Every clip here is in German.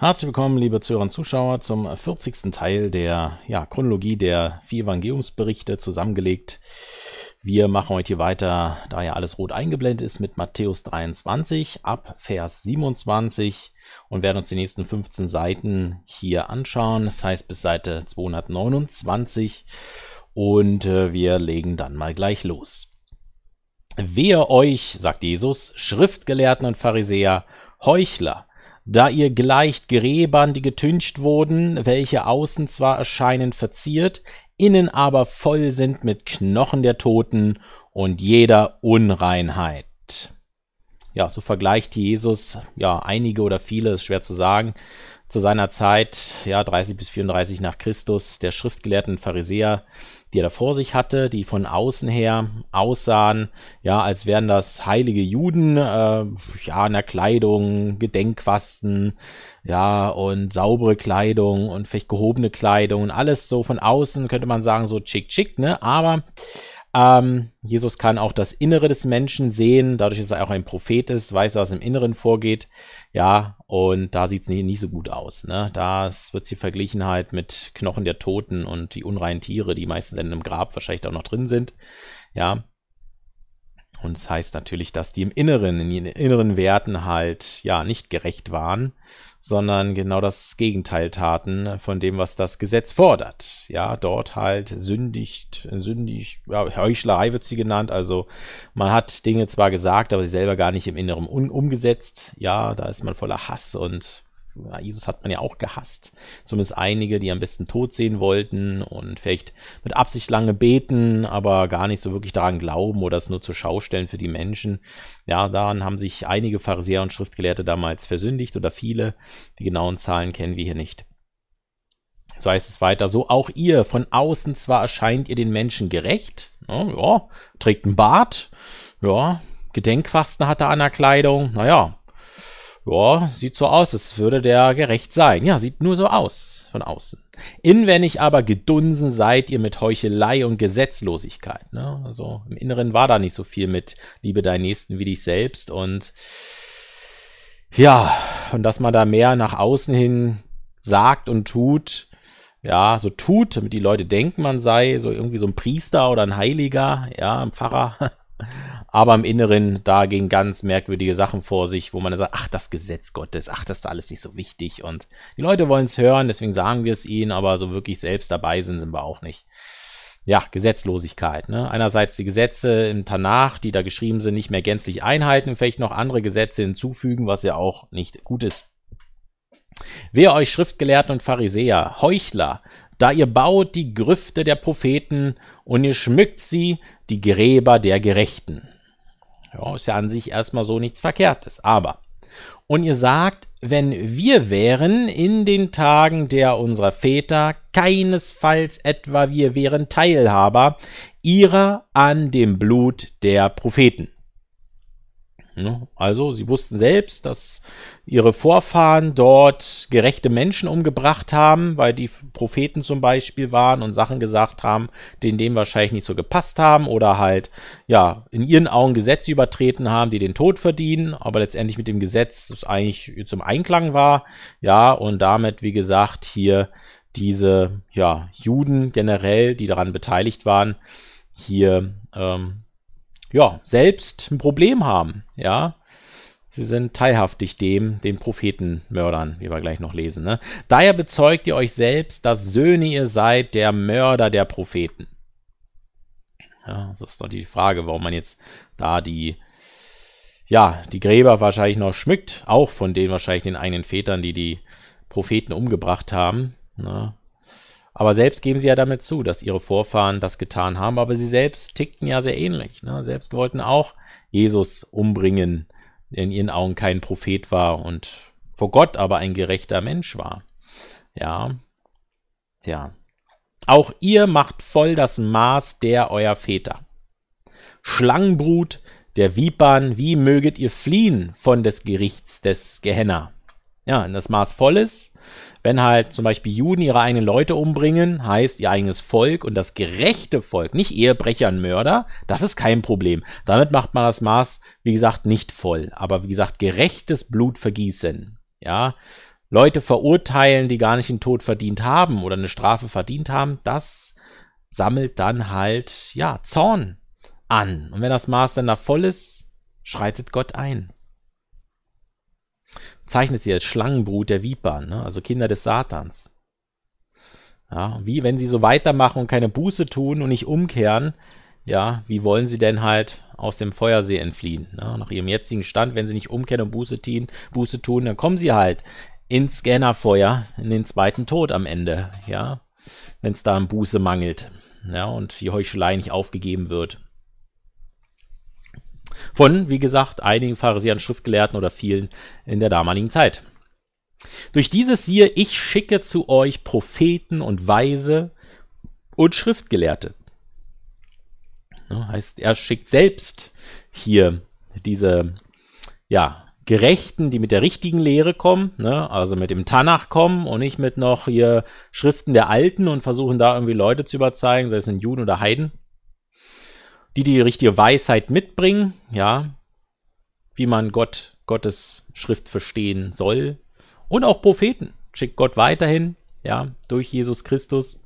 Herzlich willkommen, liebe Zuhörer und Zuschauer, zum 40. Teil der ja, Chronologie der vier Evangeliumsberichte zusammengelegt. Wir machen heute hier weiter, da ja alles rot eingeblendet ist, mit Matthäus 23 ab Vers 27 und werden uns die nächsten 15 Seiten hier anschauen, das heißt bis Seite 229 und äh, wir legen dann mal gleich los. Wehe euch, sagt Jesus, Schriftgelehrten und Pharisäer, Heuchler! Da ihr gleicht Gräbern, die getüncht wurden, welche außen zwar erscheinen verziert, innen aber voll sind mit Knochen der Toten und jeder Unreinheit. Ja, so vergleicht Jesus ja einige oder viele, ist schwer zu sagen, zu seiner Zeit, ja, 30 bis 34 nach Christus, der schriftgelehrten Pharisäer, die er da vor sich hatte, die von außen her aussahen, ja, als wären das heilige Juden, äh, ja, in der Kleidung, Gedenkquasten, ja, und saubere Kleidung und vielleicht gehobene Kleidung und alles so von außen, könnte man sagen, so chick chick, ne, aber ähm, Jesus kann auch das Innere des Menschen sehen, dadurch, dass er auch ein Prophet ist, weiß, was im Inneren vorgeht ja, und da sieht es nicht, nicht so gut aus. Ne? Da wird hier verglichen halt mit Knochen der Toten und die unreinen Tiere, die meistens in einem Grab wahrscheinlich auch noch drin sind. Ja. Und das heißt natürlich, dass die im Inneren, in ihren inneren Werten halt ja nicht gerecht waren sondern genau das Gegenteil taten von dem, was das Gesetz fordert. Ja, dort halt sündigt, sündigt, ja, Heuchlerei wird sie genannt. Also man hat Dinge zwar gesagt, aber sie selber gar nicht im Inneren um, umgesetzt. Ja, da ist man voller Hass und ja, Jesus hat man ja auch gehasst. Zumindest einige, die am besten tot sehen wollten und vielleicht mit Absicht lange beten, aber gar nicht so wirklich daran glauben oder es nur zur Schau stellen für die Menschen. Ja, daran haben sich einige Pharisäer und Schriftgelehrte damals versündigt oder viele. Die genauen Zahlen kennen wir hier nicht. So heißt es weiter, so auch ihr, von außen zwar erscheint ihr den Menschen gerecht, ja, ja trägt einen Bart, ja, Gedenkfasten hat er an der Kleidung, naja, ja, sieht so aus, es würde der gerecht sein. Ja, sieht nur so aus von außen. Inwendig aber gedunsen seid ihr mit Heuchelei und Gesetzlosigkeit. Ne? Also im Inneren war da nicht so viel mit Liebe deinen Nächsten wie dich selbst und ja, und dass man da mehr nach außen hin sagt und tut, ja, so tut, damit die Leute denken, man sei so irgendwie so ein Priester oder ein Heiliger, ja, ein Pfarrer aber im Inneren, da gehen ganz merkwürdige Sachen vor sich, wo man dann sagt, ach, das Gesetz Gottes, ach, das ist alles nicht so wichtig und die Leute wollen es hören, deswegen sagen wir es ihnen, aber so wirklich selbst dabei sind, sind wir auch nicht. Ja, Gesetzlosigkeit. Ne? Einerseits die Gesetze im Tanach, die da geschrieben sind, nicht mehr gänzlich einhalten, vielleicht noch andere Gesetze hinzufügen, was ja auch nicht gut ist. Wehe euch Schriftgelehrten und Pharisäer, Heuchler, da ihr baut die Grüfte der Propheten und ihr schmückt sie, die Gräber der Gerechten. Ja, ist ja an sich erstmal so nichts Verkehrtes. Aber, und ihr sagt, wenn wir wären in den Tagen der unserer Väter, keinesfalls etwa wir wären Teilhaber ihrer an dem Blut der Propheten. Ne? Also sie wussten selbst, dass ihre Vorfahren dort gerechte Menschen umgebracht haben, weil die Propheten zum Beispiel waren und Sachen gesagt haben, denen dem wahrscheinlich nicht so gepasst haben oder halt ja in ihren Augen Gesetze übertreten haben, die den Tod verdienen, aber letztendlich mit dem Gesetz das eigentlich zum Einklang war, ja und damit wie gesagt hier diese ja Juden generell, die daran beteiligt waren, hier ähm, ja, selbst ein Problem haben, ja. Sie sind teilhaftig dem, den Prophetenmördern, wie wir gleich noch lesen. Ne? Daher bezeugt ihr euch selbst, dass Söhne ihr seid, der Mörder der Propheten. Ja, das ist doch die Frage, warum man jetzt da die, ja, die Gräber wahrscheinlich noch schmückt, auch von den wahrscheinlich den eigenen Vätern, die die Propheten umgebracht haben. Ne? Aber selbst geben sie ja damit zu, dass ihre Vorfahren das getan haben, aber sie selbst tickten ja sehr ähnlich. Ne? Selbst wollten auch Jesus umbringen, der in ihren Augen kein Prophet war und vor Gott aber ein gerechter Mensch war. Ja, tja. Auch ihr macht voll das Maß der euer Väter. Schlangenbrut der Vipern, wie möget ihr fliehen von des Gerichts des Gehenna? Ja, wenn das Maß voll ist, wenn halt zum Beispiel Juden ihre eigenen Leute umbringen, heißt ihr eigenes Volk und das gerechte Volk, nicht Ehebrecher und Mörder, das ist kein Problem. Damit macht man das Maß, wie gesagt, nicht voll. Aber wie gesagt, gerechtes Blut vergießen. Ja, Leute verurteilen, die gar nicht den Tod verdient haben oder eine Strafe verdient haben, das sammelt dann halt, ja, Zorn an. Und wenn das Maß dann da voll ist, schreitet Gott ein zeichnet sie als Schlangenbrut der Vipern, ne? also Kinder des Satans. Ja, wie wenn sie so weitermachen und keine Buße tun und nicht umkehren, ja, wie wollen sie denn halt aus dem Feuersee entfliehen? Ne? Nach ihrem jetzigen Stand, wenn sie nicht umkehren und Buße, tien, Buße tun, dann kommen sie halt ins Scannerfeuer, in den zweiten Tod am Ende, ja, wenn es da an Buße mangelt, ja, und die Heuchelei nicht aufgegeben wird. Von, wie gesagt, einigen Pharisäern, Schriftgelehrten oder vielen in der damaligen Zeit. Durch dieses siehe, ich schicke zu euch Propheten und Weise und Schriftgelehrte. Ne, heißt, er schickt selbst hier diese ja, Gerechten, die mit der richtigen Lehre kommen, ne, also mit dem Tanach kommen und nicht mit noch hier Schriften der Alten und versuchen da irgendwie Leute zu überzeugen, sei es ein Juden oder Heiden die die richtige Weisheit mitbringen, ja, wie man Gott, Gottes Schrift verstehen soll. Und auch Propheten schickt Gott weiterhin, ja, durch Jesus Christus,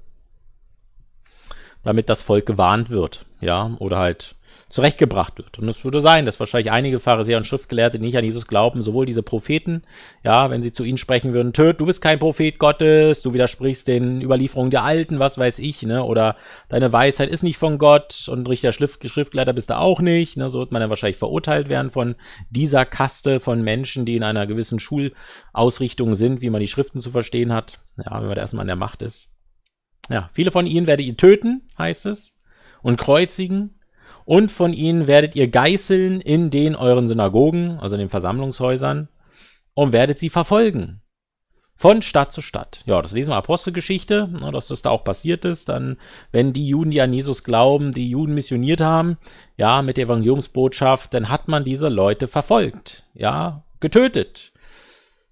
damit das Volk gewarnt wird, ja, oder halt zurechtgebracht wird. Und es würde sein, dass wahrscheinlich einige Pharisäer und Schriftgelehrte, die nicht an Jesus glauben, sowohl diese Propheten, ja, wenn sie zu ihnen sprechen würden, töt, du bist kein Prophet Gottes, du widersprichst den Überlieferungen der Alten, was weiß ich, ne, oder deine Weisheit ist nicht von Gott und Richter Schriftgelehrter bist du auch nicht, ne, so wird man dann wahrscheinlich verurteilt werden von dieser Kaste von Menschen, die in einer gewissen Schulausrichtung sind, wie man die Schriften zu verstehen hat, ja, wenn man da erstmal an der Macht ist. Ja, viele von ihnen werde ihr töten, heißt es, und kreuzigen und von ihnen werdet ihr Geißeln in den euren Synagogen, also in den Versammlungshäusern, und werdet sie verfolgen. Von Stadt zu Stadt. Ja, das lesen wir Apostelgeschichte, ne, dass das da auch passiert ist. Dann, wenn die Juden, die an Jesus glauben, die Juden missioniert haben, ja, mit der Evangeliumsbotschaft, dann hat man diese Leute verfolgt, ja, getötet.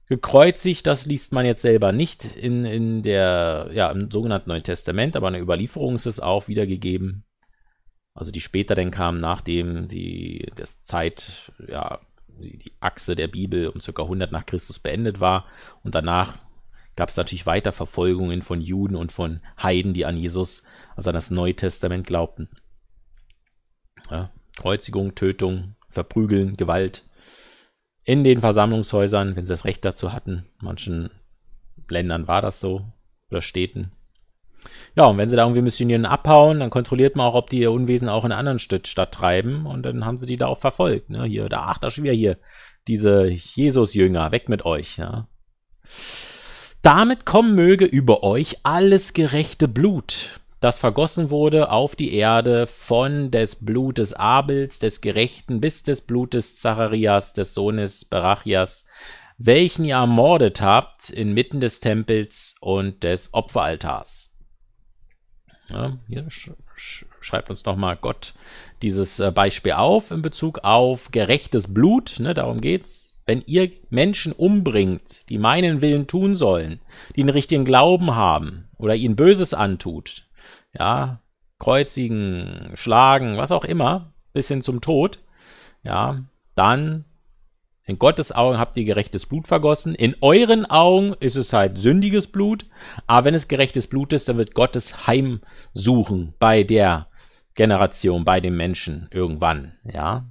Gekreuzigt, das liest man jetzt selber nicht in, in der, ja, im sogenannten Neuen Testament, aber in der Überlieferung ist es auch wiedergegeben also die später dann kamen, nachdem die das Zeit, ja, die Achse der Bibel um ca. 100 nach Christus beendet war und danach gab es natürlich weiter Verfolgungen von Juden und von Heiden, die an Jesus, also an das Neue Testament glaubten. Ja, Kreuzigung, Tötung, Verprügeln, Gewalt in den Versammlungshäusern, wenn sie das Recht dazu hatten. In manchen Ländern war das so oder Städten. Ja, und wenn sie da irgendwie missionieren abhauen, dann kontrolliert man auch, ob die ihr Unwesen auch in einer anderen Stadt, Stadt treiben. Und dann haben sie die da auch verfolgt. Ne? Hier, da, ach, da schon wieder hier. Diese Jesus-Jünger, weg mit euch. Ja? Damit kommen möge über euch alles gerechte Blut, das vergossen wurde auf die Erde von des Blutes Abels, des Gerechten, bis des Blutes Zacharias, des Sohnes Berachias, welchen ihr ermordet habt inmitten des Tempels und des Opferaltars. Ja, hier sch sch schreibt uns nochmal Gott dieses äh, Beispiel auf in Bezug auf gerechtes Blut. Ne, darum geht's. Wenn ihr Menschen umbringt, die meinen Willen tun sollen, die einen richtigen Glauben haben oder ihnen Böses antut, ja, kreuzigen, schlagen, was auch immer, bis hin zum Tod, ja, dann in Gottes Augen habt ihr gerechtes Blut vergossen. In euren Augen ist es halt sündiges Blut. Aber wenn es gerechtes Blut ist, dann wird Gottes Heim suchen bei der Generation, bei den Menschen irgendwann. Ja.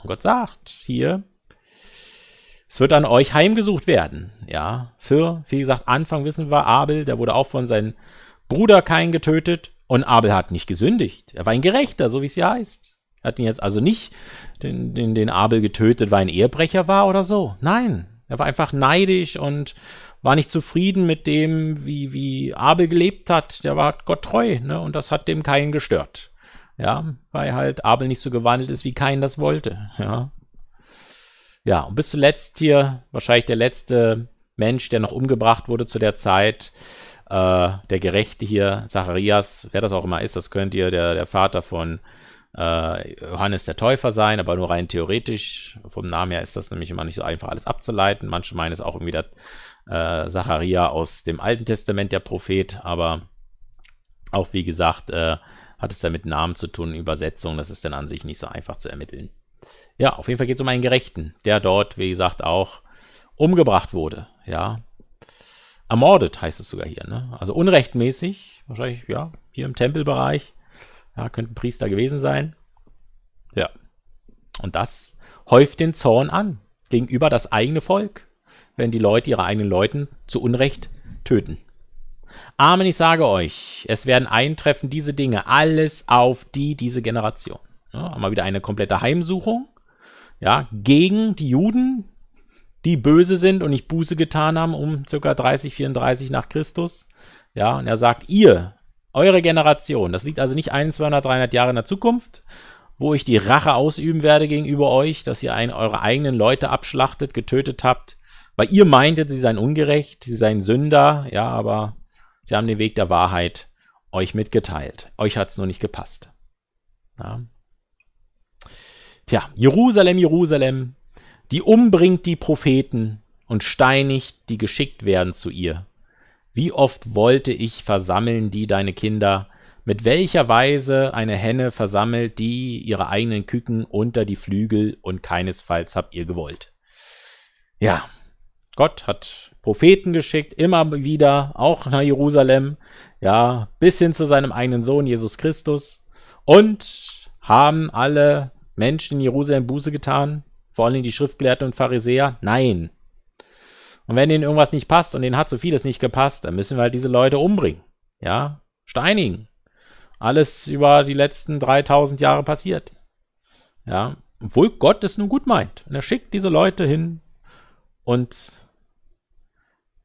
Und Gott sagt hier, es wird an euch heimgesucht werden. Ja. Für, wie gesagt, Anfang wissen wir, Abel, der wurde auch von seinem Bruder Kain getötet. Und Abel hat nicht gesündigt. Er war ein Gerechter, so wie es ja heißt. Hat ihn jetzt also nicht den, den, den Abel getötet, weil er ein Ehebrecher war oder so. Nein, er war einfach neidisch und war nicht zufrieden mit dem, wie, wie Abel gelebt hat. Der war Gott treu, ne? Und das hat dem Kain gestört. Ja, weil halt Abel nicht so gewandelt ist, wie Kain das wollte. Ja. Ja, und bis zuletzt hier, wahrscheinlich der letzte Mensch, der noch umgebracht wurde zu der Zeit, äh, der Gerechte hier, Zacharias, wer das auch immer ist, das könnt ihr, der, der Vater von äh, Johannes der Täufer sein, aber nur rein theoretisch. Vom Namen her ist das nämlich immer nicht so einfach alles abzuleiten. Manche meinen es auch irgendwie dass äh, Zacharia aus dem Alten Testament, der Prophet, aber auch wie gesagt, äh, hat es da mit Namen zu tun, Übersetzung, das ist dann an sich nicht so einfach zu ermitteln. Ja, auf jeden Fall geht es um einen Gerechten, der dort, wie gesagt, auch umgebracht wurde, ja. Ermordet heißt es sogar hier, ne? Also unrechtmäßig, wahrscheinlich, ja, hier im Tempelbereich ja, könnten Priester gewesen sein. Ja. Und das häuft den Zorn an gegenüber das eigene Volk, wenn die Leute ihre eigenen Leuten zu Unrecht töten. Amen, ich sage euch, es werden eintreffen diese Dinge, alles auf die diese Generation. Ja, haben wir wieder eine komplette Heimsuchung, ja, gegen die Juden, die böse sind und nicht Buße getan haben um ca. 30, 34 nach Christus. Ja, und er sagt, ihr eure Generation. Das liegt also nicht 1, 200, 300 Jahre in der Zukunft, wo ich die Rache ausüben werde gegenüber euch, dass ihr einen, eure eigenen Leute abschlachtet, getötet habt, weil ihr meintet, sie seien ungerecht, sie seien Sünder, ja, aber sie haben den Weg der Wahrheit euch mitgeteilt. Euch hat es nur nicht gepasst. Ja. Tja, Jerusalem, Jerusalem, die umbringt die Propheten und steinigt, die geschickt werden zu ihr. Wie oft wollte ich versammeln die deine Kinder, mit welcher Weise eine Henne versammelt die ihre eigenen Küken unter die Flügel, und keinesfalls habt ihr gewollt. Ja, Gott hat Propheten geschickt, immer wieder, auch nach Jerusalem, ja, bis hin zu seinem eigenen Sohn Jesus Christus, und haben alle Menschen in Jerusalem Buße getan, vor allem die Schriftgelehrten und Pharisäer? Nein, und wenn denen irgendwas nicht passt und denen hat so vieles nicht gepasst, dann müssen wir halt diese Leute umbringen. Ja, steinigen. Alles über die letzten 3000 Jahre passiert. Ja, obwohl Gott es nun gut meint. Und er schickt diese Leute hin und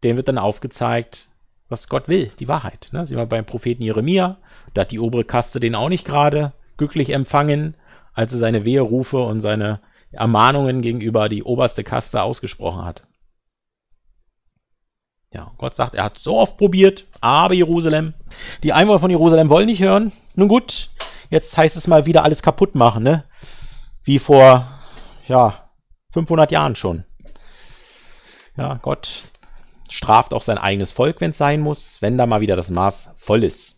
denen wird dann aufgezeigt, was Gott will, die Wahrheit. Ne? Sehen wir beim Propheten Jeremia, da hat die obere Kaste den auch nicht gerade glücklich empfangen, als er seine Weherufe und seine Ermahnungen gegenüber die oberste Kaste ausgesprochen hat. Ja, Gott sagt, er hat so oft probiert, aber Jerusalem, die Einwohner von Jerusalem wollen nicht hören. Nun gut, jetzt heißt es mal wieder alles kaputt machen, ne? Wie vor, ja, 500 Jahren schon. Ja, Gott straft auch sein eigenes Volk, wenn es sein muss, wenn da mal wieder das Maß voll ist.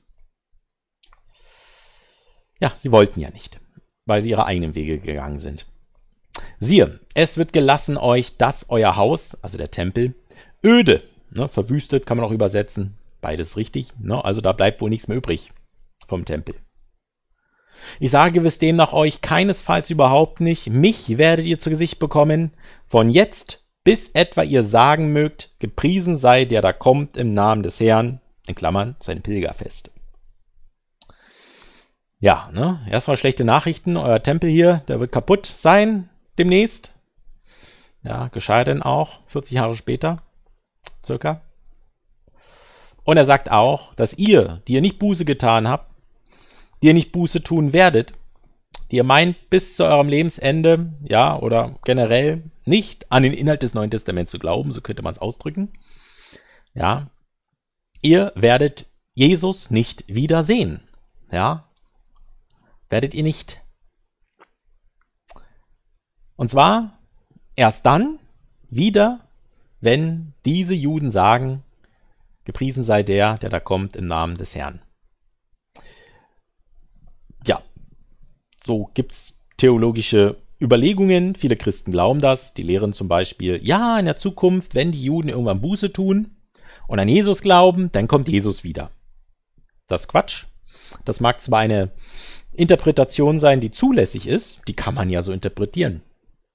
Ja, sie wollten ja nicht, weil sie ihre eigenen Wege gegangen sind. Siehe, es wird gelassen euch, dass euer Haus, also der Tempel, öde Ne? Verwüstet kann man auch übersetzen. Beides richtig. Ne? Also da bleibt wohl nichts mehr übrig vom Tempel. Ich sage gewiss demnach euch keinesfalls überhaupt nicht, mich werdet ihr zu Gesicht bekommen, von jetzt bis etwa ihr sagen mögt, gepriesen sei der da kommt im Namen des Herrn, in Klammern, sein Pilgerfest. Ja, ne? erstmal schlechte Nachrichten, euer Tempel hier, der wird kaputt sein demnächst. Ja, geschah denn auch, 40 Jahre später circa. Und er sagt auch, dass ihr, die ihr nicht Buße getan habt, die ihr nicht Buße tun werdet, die ihr meint, bis zu eurem Lebensende, ja, oder generell nicht an den Inhalt des Neuen Testaments zu glauben, so könnte man es ausdrücken, ja, ihr werdet Jesus nicht wiedersehen, ja, werdet ihr nicht. Und zwar erst dann wieder, wenn diese Juden sagen, gepriesen sei der, der da kommt im Namen des Herrn. Ja, so gibt es theologische Überlegungen. Viele Christen glauben das. Die lehren zum Beispiel, ja, in der Zukunft, wenn die Juden irgendwann Buße tun und an Jesus glauben, dann kommt Jesus wieder. Das ist Quatsch. Das mag zwar eine Interpretation sein, die zulässig ist, die kann man ja so interpretieren.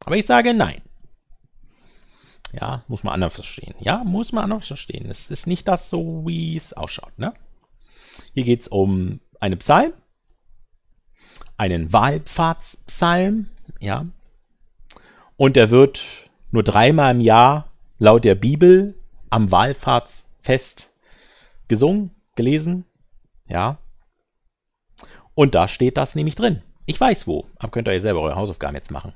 Aber ich sage nein. Ja, muss man anders verstehen. Ja, muss man anders verstehen. Es ist nicht das so, wie es ausschaut. Ne? Hier geht es um einen Psalm, einen Wahlpfadspsalm, ja. Und er wird nur dreimal im Jahr laut der Bibel am Wallfahrtsfest gesungen, gelesen, ja. Und da steht das nämlich drin. Ich weiß wo, aber könnt ihr selber eure Hausaufgaben jetzt machen.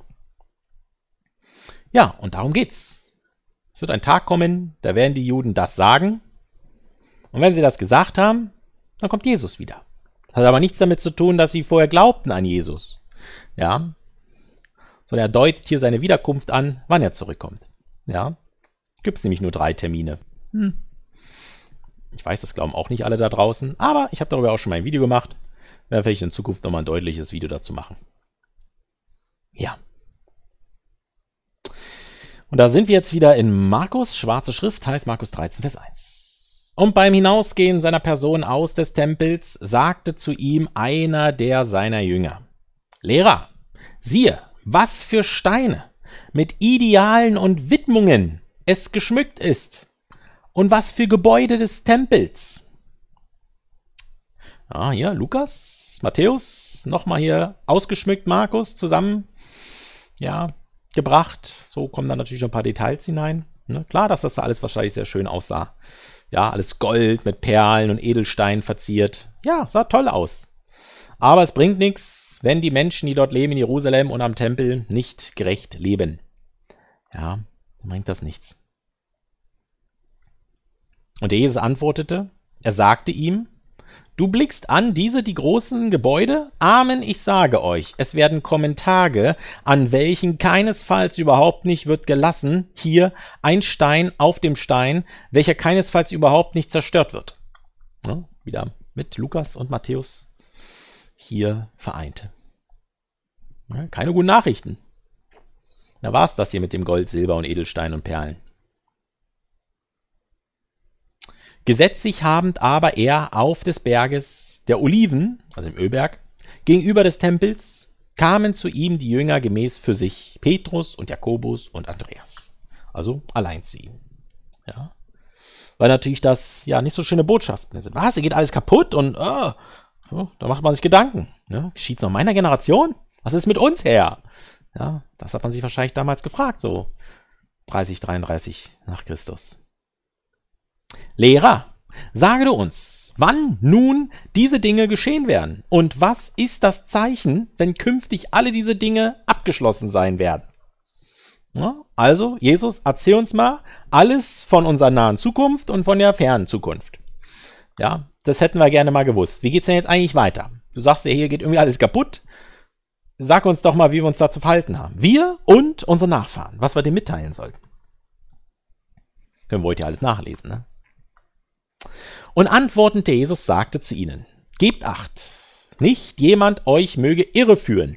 Ja, und darum geht's. Es wird ein Tag kommen, da werden die Juden das sagen. Und wenn sie das gesagt haben, dann kommt Jesus wieder. Das hat aber nichts damit zu tun, dass sie vorher glaubten an Jesus. Ja. Sondern er deutet hier seine Wiederkunft an, wann er zurückkommt. Ja. Gibt es nämlich nur drei Termine. Hm. Ich weiß, das glauben auch nicht alle da draußen, aber ich habe darüber auch schon mal ein Video gemacht. Werde vielleicht in Zukunft nochmal ein deutliches Video dazu machen. Ja. Und da sind wir jetzt wieder in Markus, schwarze Schrift, heißt Markus 13, Vers 1. Und beim Hinausgehen seiner Person aus des Tempels sagte zu ihm einer der seiner Jünger, Lehrer, siehe, was für Steine mit Idealen und Widmungen es geschmückt ist und was für Gebäude des Tempels. Ah, hier, Lukas, Matthäus, nochmal hier ausgeschmückt, Markus zusammen. Ja, gebracht. So kommen dann natürlich noch ein paar Details hinein. Ne? Klar, dass das da alles wahrscheinlich sehr schön aussah. Ja, alles Gold mit Perlen und Edelsteinen verziert. Ja, sah toll aus. Aber es bringt nichts, wenn die Menschen, die dort leben in Jerusalem und am Tempel, nicht gerecht leben. Ja, bringt das nichts. Und Jesus antwortete, er sagte ihm, Du blickst an diese die großen Gebäude? Amen, ich sage euch, es werden kommen Tage, an welchen keinesfalls überhaupt nicht wird gelassen, hier ein Stein auf dem Stein, welcher keinesfalls überhaupt nicht zerstört wird. Ja, ne? wieder mit Lukas und Matthäus hier vereinte. Ja, keine guten Nachrichten. Da war es das hier mit dem Gold, Silber und Edelstein und Perlen. gesetzt sich habend aber er auf des Berges der Oliven, also im Ölberg, gegenüber des Tempels, kamen zu ihm die Jünger gemäß für sich, Petrus und Jakobus und Andreas. Also allein zu ihm. Ja. Weil natürlich das ja nicht so schöne Botschaften sind. Was? Hier geht alles kaputt und oh, so, da macht man sich Gedanken. Ne? Geschieht es noch meiner Generation? Was ist mit uns her? Ja, das hat man sich wahrscheinlich damals gefragt, so 30, 33 nach Christus. Lehrer, sage du uns, wann nun diese Dinge geschehen werden und was ist das Zeichen, wenn künftig alle diese Dinge abgeschlossen sein werden? Also, Jesus, erzähl uns mal alles von unserer nahen Zukunft und von der fernen Zukunft. Ja, das hätten wir gerne mal gewusst. Wie geht's denn jetzt eigentlich weiter? Du sagst ja, hier geht irgendwie alles kaputt. Sag uns doch mal, wie wir uns dazu verhalten haben. Wir und unsere Nachfahren, was wir dem mitteilen sollten. Können wir heute alles nachlesen, ne? Und antwortend Jesus sagte zu ihnen, gebt acht, nicht jemand euch möge irreführen.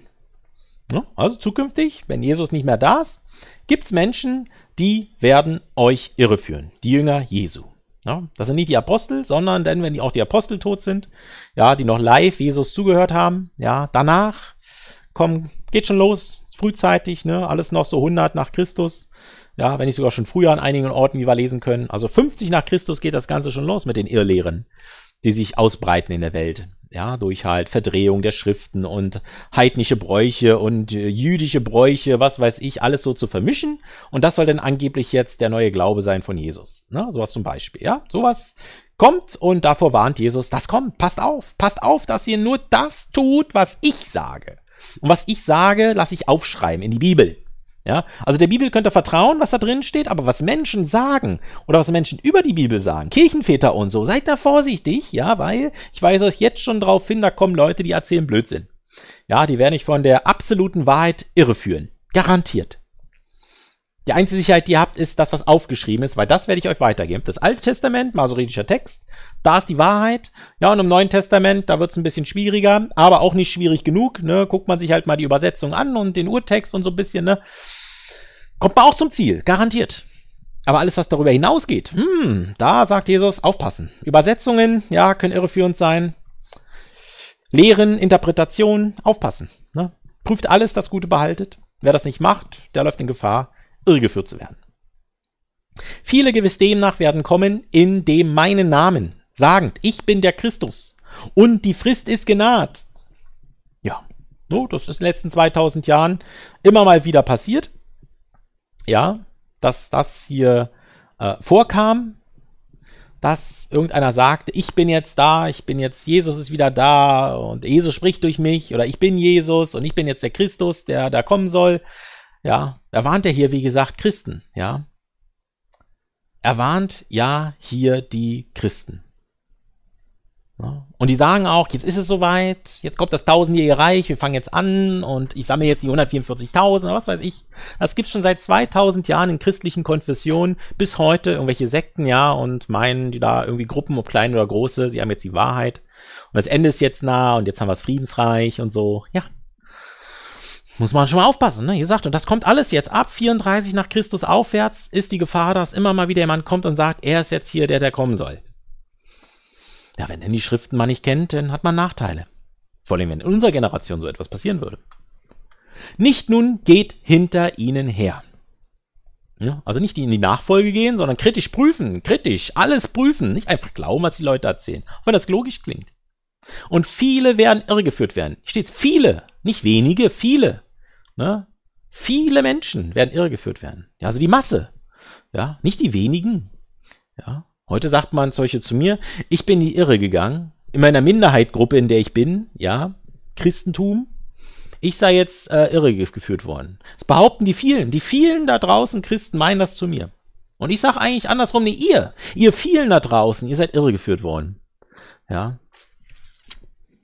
Also zukünftig, wenn Jesus nicht mehr da ist, gibt es Menschen, die werden euch irreführen, die Jünger Jesu. das sind nicht die Apostel, sondern dann, wenn die auch die Apostel tot sind, ja, die noch live Jesus zugehört haben, ja, danach, komm, geht schon los, frühzeitig, ne, alles noch so 100 nach Christus, ja, wenn nicht sogar schon früher an einigen Orten, wie wir lesen können. Also 50 nach Christus geht das Ganze schon los mit den Irrlehren, die sich ausbreiten in der Welt. Ja, durch halt Verdrehung der Schriften und heidnische Bräuche und äh, jüdische Bräuche, was weiß ich, alles so zu vermischen. Und das soll dann angeblich jetzt der neue Glaube sein von Jesus. Ne? Sowas zum Beispiel, ja. Sowas kommt und davor warnt Jesus, das kommt, passt auf, passt auf, dass ihr nur das tut, was ich sage. Und was ich sage, lasse ich aufschreiben in die Bibel. Ja, also der Bibel könnt ihr vertrauen, was da drin steht, aber was Menschen sagen oder was Menschen über die Bibel sagen, Kirchenväter und so, seid da vorsichtig, ja, weil ich weise euch jetzt schon drauf hin, da kommen Leute, die erzählen Blödsinn. Ja, die werden euch von der absoluten Wahrheit irreführen. Garantiert. Die einzige Sicherheit, die ihr habt, ist das, was aufgeschrieben ist, weil das werde ich euch weitergeben. Das Alte Testament, masoretischer Text, da ist die Wahrheit. Ja, und im Neuen Testament, da wird es ein bisschen schwieriger, aber auch nicht schwierig genug. Ne? Guckt man sich halt mal die Übersetzung an und den Urtext und so ein bisschen, ne? kommt man auch zum Ziel, garantiert. Aber alles, was darüber hinausgeht, hm, da sagt Jesus, aufpassen. Übersetzungen, ja, können irreführend sein. Lehren, Interpretationen, aufpassen. Ne? Prüft alles, das Gute behaltet. Wer das nicht macht, der läuft in Gefahr, irregeführt zu werden. Viele gewiss demnach werden kommen, in dem meinen Namen sagend, ich bin der Christus und die Frist ist genaht. Ja, so, das ist in den letzten 2000 Jahren immer mal wieder passiert ja, dass das hier äh, vorkam, dass irgendeiner sagt, ich bin jetzt da, ich bin jetzt, Jesus ist wieder da und Jesus spricht durch mich oder ich bin Jesus und ich bin jetzt der Christus, der da kommen soll. Ja, da warnt er hier, wie gesagt, Christen, ja. Er warnt ja hier die Christen. Ne? Und die sagen auch, jetzt ist es soweit, jetzt kommt das tausendjährige Reich, wir fangen jetzt an und ich sammle jetzt die 144.000, oder was weiß ich. Das gibt's schon seit 2000 Jahren in christlichen Konfessionen bis heute irgendwelche Sekten, ja, und meinen die da irgendwie Gruppen, ob klein oder große, sie haben jetzt die Wahrheit. Und das Ende ist jetzt nah und jetzt haben wir das Friedensreich und so, ja. Muss man schon mal aufpassen, ne? Wie gesagt, und das kommt alles jetzt ab 34 nach Christus aufwärts ist die Gefahr, dass immer mal wieder jemand kommt und sagt, er ist jetzt hier der, der kommen soll. Ja, wenn denn die Schriften man nicht kennt, dann hat man Nachteile. Vor allem, wenn in unserer Generation so etwas passieren würde. Nicht nun geht hinter ihnen her. Ja, also nicht in die Nachfolge gehen, sondern kritisch prüfen, kritisch, alles prüfen, nicht einfach glauben, was die Leute erzählen, auch wenn das logisch klingt. Und viele werden irregeführt werden. Stets viele, nicht wenige, viele. Ne? Viele Menschen werden irregeführt werden. Ja, also die Masse. Ja, nicht die wenigen. Ja, Heute sagt man solche zu mir, ich bin die Irre gegangen, in meiner Minderheitgruppe, in der ich bin, ja, Christentum, ich sei jetzt äh, irre geführt worden. Das behaupten die vielen, die vielen da draußen Christen meinen das zu mir. Und ich sage eigentlich andersrum, nee, ihr, ihr vielen da draußen, ihr seid irre geführt worden. Ja.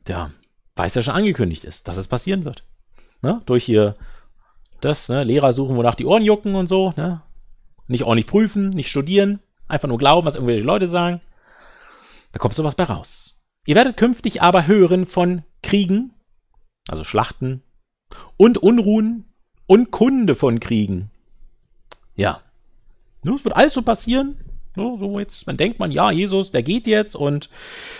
Ja, weil ja schon angekündigt ist, dass es passieren wird. Ne? Durch hier das, ne? Lehrer suchen, wonach die Ohren jucken und so, ne? Nicht ordentlich prüfen, nicht studieren. Einfach nur glauben, was irgendwelche Leute sagen. Da kommt sowas bei raus. Ihr werdet künftig aber hören von Kriegen, also Schlachten, und Unruhen und Kunde von Kriegen. Ja. Es wird alles so passieren, so, so jetzt, man denkt man, ja, Jesus, der geht jetzt und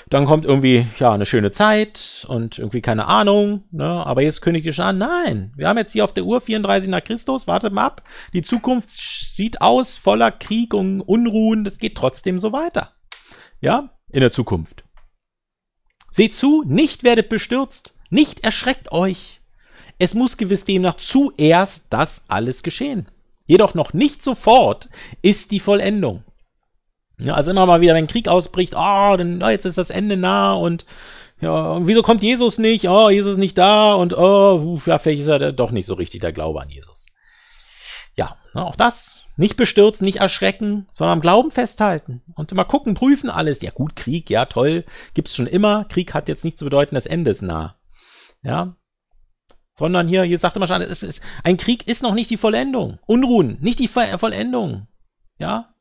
dann kommt irgendwie, ja, eine schöne Zeit und irgendwie keine Ahnung, ne? aber jetzt kündigt ihr schon an, nein, wir haben jetzt hier auf der Uhr 34 nach Christus, wartet mal ab, die Zukunft sieht aus voller Krieg und Unruhen, das geht trotzdem so weiter. Ja, in der Zukunft. Seht zu, nicht werdet bestürzt, nicht erschreckt euch. Es muss gewiss demnach zuerst das alles geschehen. Jedoch noch nicht sofort ist die Vollendung. Ja, also immer mal wieder, wenn Krieg ausbricht, oh, dann, oh, jetzt ist das Ende nah und ja, wieso kommt Jesus nicht? Oh, Jesus ist nicht da und oh, ja, vielleicht ist er doch nicht so richtig der Glaube an Jesus. Ja, ne, auch das. Nicht bestürzen, nicht erschrecken, sondern am Glauben festhalten und immer gucken, prüfen alles. Ja, gut, Krieg, ja, toll, gibt's schon immer. Krieg hat jetzt nicht zu bedeuten, das Ende ist nah. Ja, sondern hier, hier sagte man schon, es ist, ein Krieg ist noch nicht die Vollendung. Unruhen, nicht die Vollendung. Ja,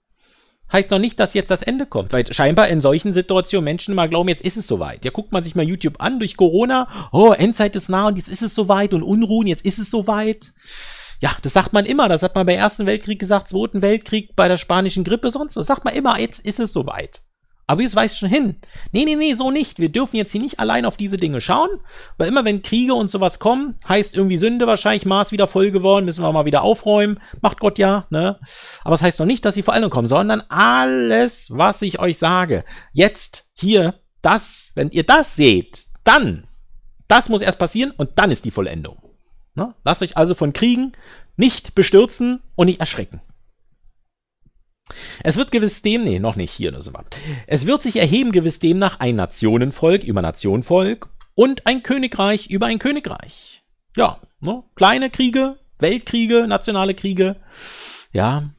heißt noch nicht, dass jetzt das Ende kommt, weil scheinbar in solchen Situationen Menschen mal glauben, jetzt ist es soweit. Ja, guckt man sich mal YouTube an durch Corona, oh, Endzeit ist nah und jetzt ist es soweit und Unruhen, jetzt ist es soweit. Ja, das sagt man immer, das hat man bei Ersten Weltkrieg gesagt, Zweiten Weltkrieg, bei der spanischen Grippe, sonst, das sagt man immer, jetzt ist es soweit. Aber es weist schon hin. Nee, nee, nee, so nicht. Wir dürfen jetzt hier nicht allein auf diese Dinge schauen, weil immer wenn Kriege und sowas kommen, heißt irgendwie Sünde wahrscheinlich, Mars wieder voll geworden, müssen wir mal wieder aufräumen. Macht Gott ja, ne? Aber es das heißt noch nicht, dass sie vor allem kommen, sondern alles, was ich euch sage, jetzt hier, das, wenn ihr das seht, dann, das muss erst passieren und dann ist die Vollendung. Ne? Lasst euch also von Kriegen nicht bestürzen und nicht erschrecken. Es wird gewiss dem, nee, noch nicht, hier nur so war. Es wird sich erheben gewiss demnach ein Nationenvolk über Nationenvolk und ein Königreich über ein Königreich. Ja, ne? kleine Kriege, Weltkriege, nationale Kriege. Ja,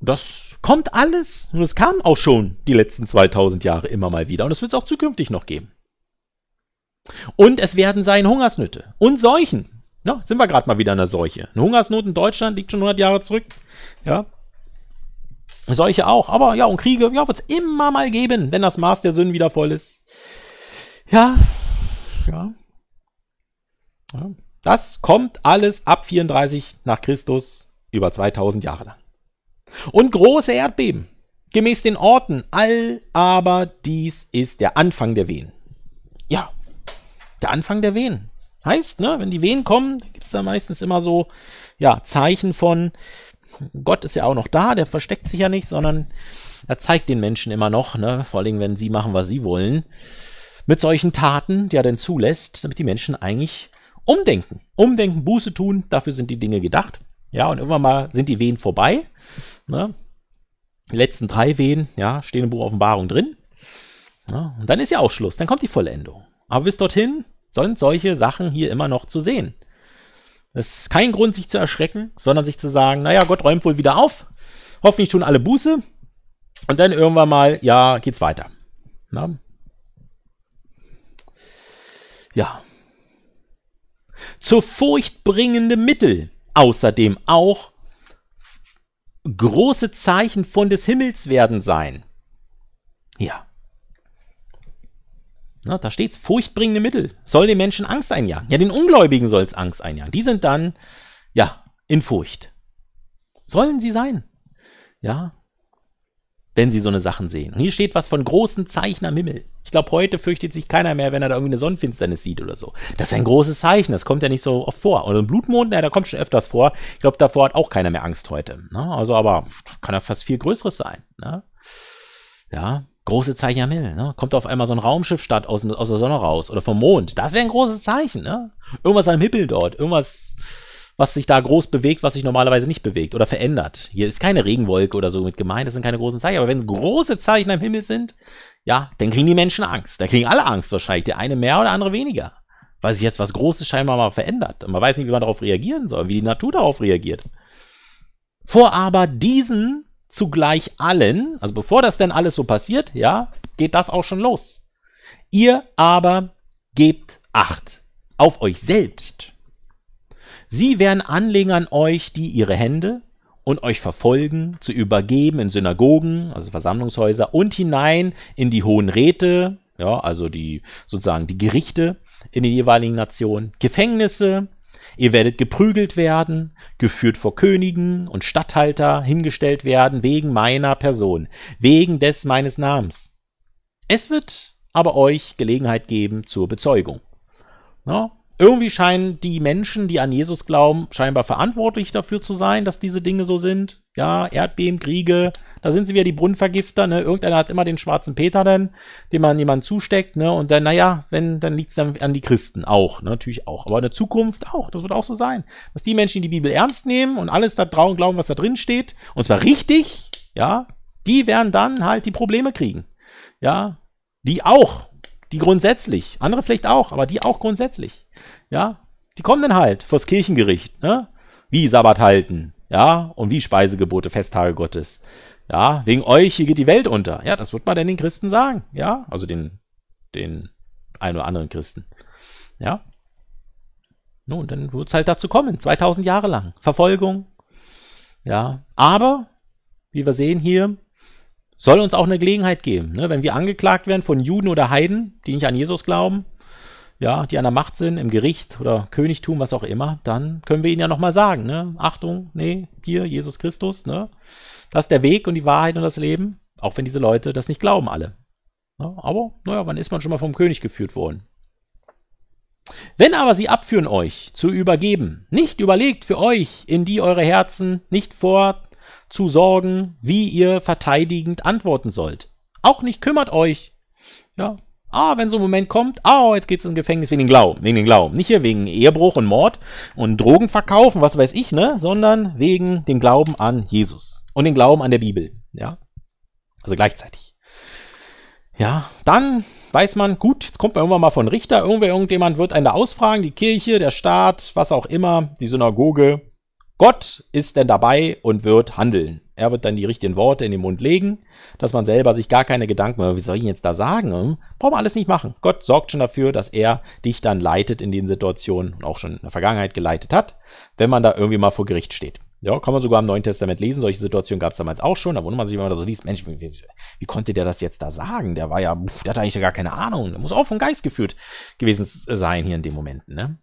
das kommt alles. Und es kam auch schon die letzten 2000 Jahre immer mal wieder. Und es wird es auch zukünftig noch geben. Und es werden sein Hungersnöte und Seuchen. Ja, sind wir gerade mal wieder in der Seuche. Eine Hungersnot in Deutschland liegt schon 100 Jahre zurück. Ja, solche auch. Aber ja, und Kriege, ja, wird es immer mal geben, wenn das Maß der Sünden wieder voll ist. Ja, ja. ja. Das kommt alles ab 34 nach Christus über 2000 Jahre lang. Und große Erdbeben, gemäß den Orten, all aber dies ist der Anfang der Wehen. Ja, der Anfang der Wehen. Heißt, ne, wenn die Wehen kommen, gibt es da meistens immer so ja, Zeichen von, Gott ist ja auch noch da, der versteckt sich ja nicht, sondern er zeigt den Menschen immer noch, ne? vor allem wenn sie machen, was sie wollen, mit solchen Taten, die er denn zulässt, damit die Menschen eigentlich umdenken. Umdenken, Buße tun, dafür sind die Dinge gedacht. Ja, und irgendwann mal sind die Wehen vorbei. Ne? Die letzten drei Wehen, ja, stehen im Buch Offenbarung drin. Ja, ne? und dann ist ja auch Schluss, dann kommt die Vollendung. Aber bis dorthin sind solche Sachen hier immer noch zu sehen. Es ist kein Grund, sich zu erschrecken, sondern sich zu sagen, naja, Gott räumt wohl wieder auf. Hoffentlich tun alle Buße. Und dann irgendwann mal, ja, geht's weiter. Na? Ja. Zur Furcht bringende Mittel. Außerdem auch große Zeichen von des Himmels werden sein. Ja. Na, da es, furchtbringende Mittel. Soll den Menschen Angst einjagen. Ja, den Ungläubigen soll es Angst einjagen. Die sind dann, ja, in Furcht. Sollen sie sein. Ja, wenn sie so eine Sachen sehen. Und hier steht was von großen Zeichen am Himmel. Ich glaube, heute fürchtet sich keiner mehr, wenn er da irgendwie eine Sonnenfinsternis sieht oder so. Das ist ein großes Zeichen, das kommt ja nicht so oft vor. Oder ein Blutmond, naja, da kommt schon öfters vor. Ich glaube, davor hat auch keiner mehr Angst heute. Ne? Also, aber kann ja fast viel Größeres sein. Ne? Ja, große Zeichen am Himmel. Ne? Kommt auf einmal so ein Raumschiff statt aus, aus der Sonne raus oder vom Mond. Das wäre ein großes Zeichen. Ne? Irgendwas am Himmel dort. Irgendwas, was sich da groß bewegt, was sich normalerweise nicht bewegt oder verändert. Hier ist keine Regenwolke oder so mit gemeint. Das sind keine großen Zeichen. Aber wenn große Zeichen am Himmel sind, ja, dann kriegen die Menschen Angst. Da kriegen alle Angst wahrscheinlich. Der eine mehr oder andere weniger. Weil sich jetzt was Großes scheinbar mal verändert. Und man weiß nicht, wie man darauf reagieren soll, wie die Natur darauf reagiert. Vor aber diesen zugleich allen, also bevor das denn alles so passiert, ja, geht das auch schon los. Ihr aber gebt Acht auf euch selbst. Sie werden anlegen an euch, die ihre Hände und euch verfolgen, zu übergeben in Synagogen, also Versammlungshäuser, und hinein in die hohen Räte, ja, also die sozusagen die Gerichte in den jeweiligen Nationen, Gefängnisse, Ihr werdet geprügelt werden, geführt vor Königen und Statthalter, hingestellt werden wegen meiner Person, wegen des meines Namens. Es wird aber euch Gelegenheit geben zur Bezeugung. Irgendwie scheinen die Menschen, die an Jesus glauben, scheinbar verantwortlich dafür zu sein, dass diese Dinge so sind. Ja, Erdbeben, Kriege, da sind sie wieder die Brunnenvergifter, ne? Irgendeiner hat immer den schwarzen Peter dann, den man jemand zusteckt, ne? Und dann, naja, wenn, dann liegt es dann an die Christen auch, ne? natürlich auch. Aber in der Zukunft auch, das wird auch so sein. Dass die Menschen, die die Bibel ernst nehmen und alles da drauf glauben, was da drin steht, und zwar richtig, ja, die werden dann halt die Probleme kriegen. Ja, die auch, die grundsätzlich, andere vielleicht auch, aber die auch grundsätzlich. Ja, die kommen dann halt vors Kirchengericht, ne? Wie Sabbat halten, ja, und wie Speisegebote, Festtage Gottes. Ja, wegen euch, hier geht die Welt unter. Ja, das wird man denn den Christen sagen, ja, also den, den ein oder anderen Christen. Ja. Nun, dann wird es halt dazu kommen, 2000 Jahre lang. Verfolgung, ja. Aber, wie wir sehen hier, soll uns auch eine Gelegenheit geben. Ne? Wenn wir angeklagt werden von Juden oder Heiden, die nicht an Jesus glauben, ja, die an der Macht sind, im Gericht oder Königtum, was auch immer, dann können wir ihnen ja nochmal sagen, ne? Achtung, nee, hier, Jesus Christus, ne? Das ist der Weg und die Wahrheit und das Leben, auch wenn diese Leute das nicht glauben alle. Ja, ne? aber, naja, wann ist man schon mal vom König geführt worden? Wenn aber sie abführen euch zu übergeben, nicht überlegt für euch, in die eure Herzen nicht vorzusorgen, wie ihr verteidigend antworten sollt. Auch nicht kümmert euch, ja, Ah, wenn so ein Moment kommt, ah, jetzt geht's ins Gefängnis wegen den Glauben, wegen den Glauben. Nicht hier wegen Ehebruch und Mord und Drogenverkauf und was weiß ich, ne? Sondern wegen dem Glauben an Jesus und den Glauben an der Bibel, ja? Also gleichzeitig. Ja, dann weiß man, gut, jetzt kommt man irgendwann mal von Richter, irgendwer, irgendjemand wird einen da ausfragen, die Kirche, der Staat, was auch immer, die Synagoge. Gott ist denn dabei und wird handeln. Er wird dann die richtigen Worte in den Mund legen, dass man selber sich gar keine Gedanken macht, wie soll ich jetzt da sagen? Braucht hm? man alles nicht machen. Gott sorgt schon dafür, dass er dich dann leitet in den Situationen und auch schon in der Vergangenheit geleitet hat, wenn man da irgendwie mal vor Gericht steht. Ja, kann man sogar im Neuen Testament lesen. Solche Situationen gab es damals auch schon. Da wundert man sich, wenn man das so liest, Mensch, wie, wie, wie, konnte der das jetzt da sagen? Der war ja, der hat eigentlich gar keine Ahnung. Der muss auch vom Geist geführt gewesen sein hier in dem Moment. Ne?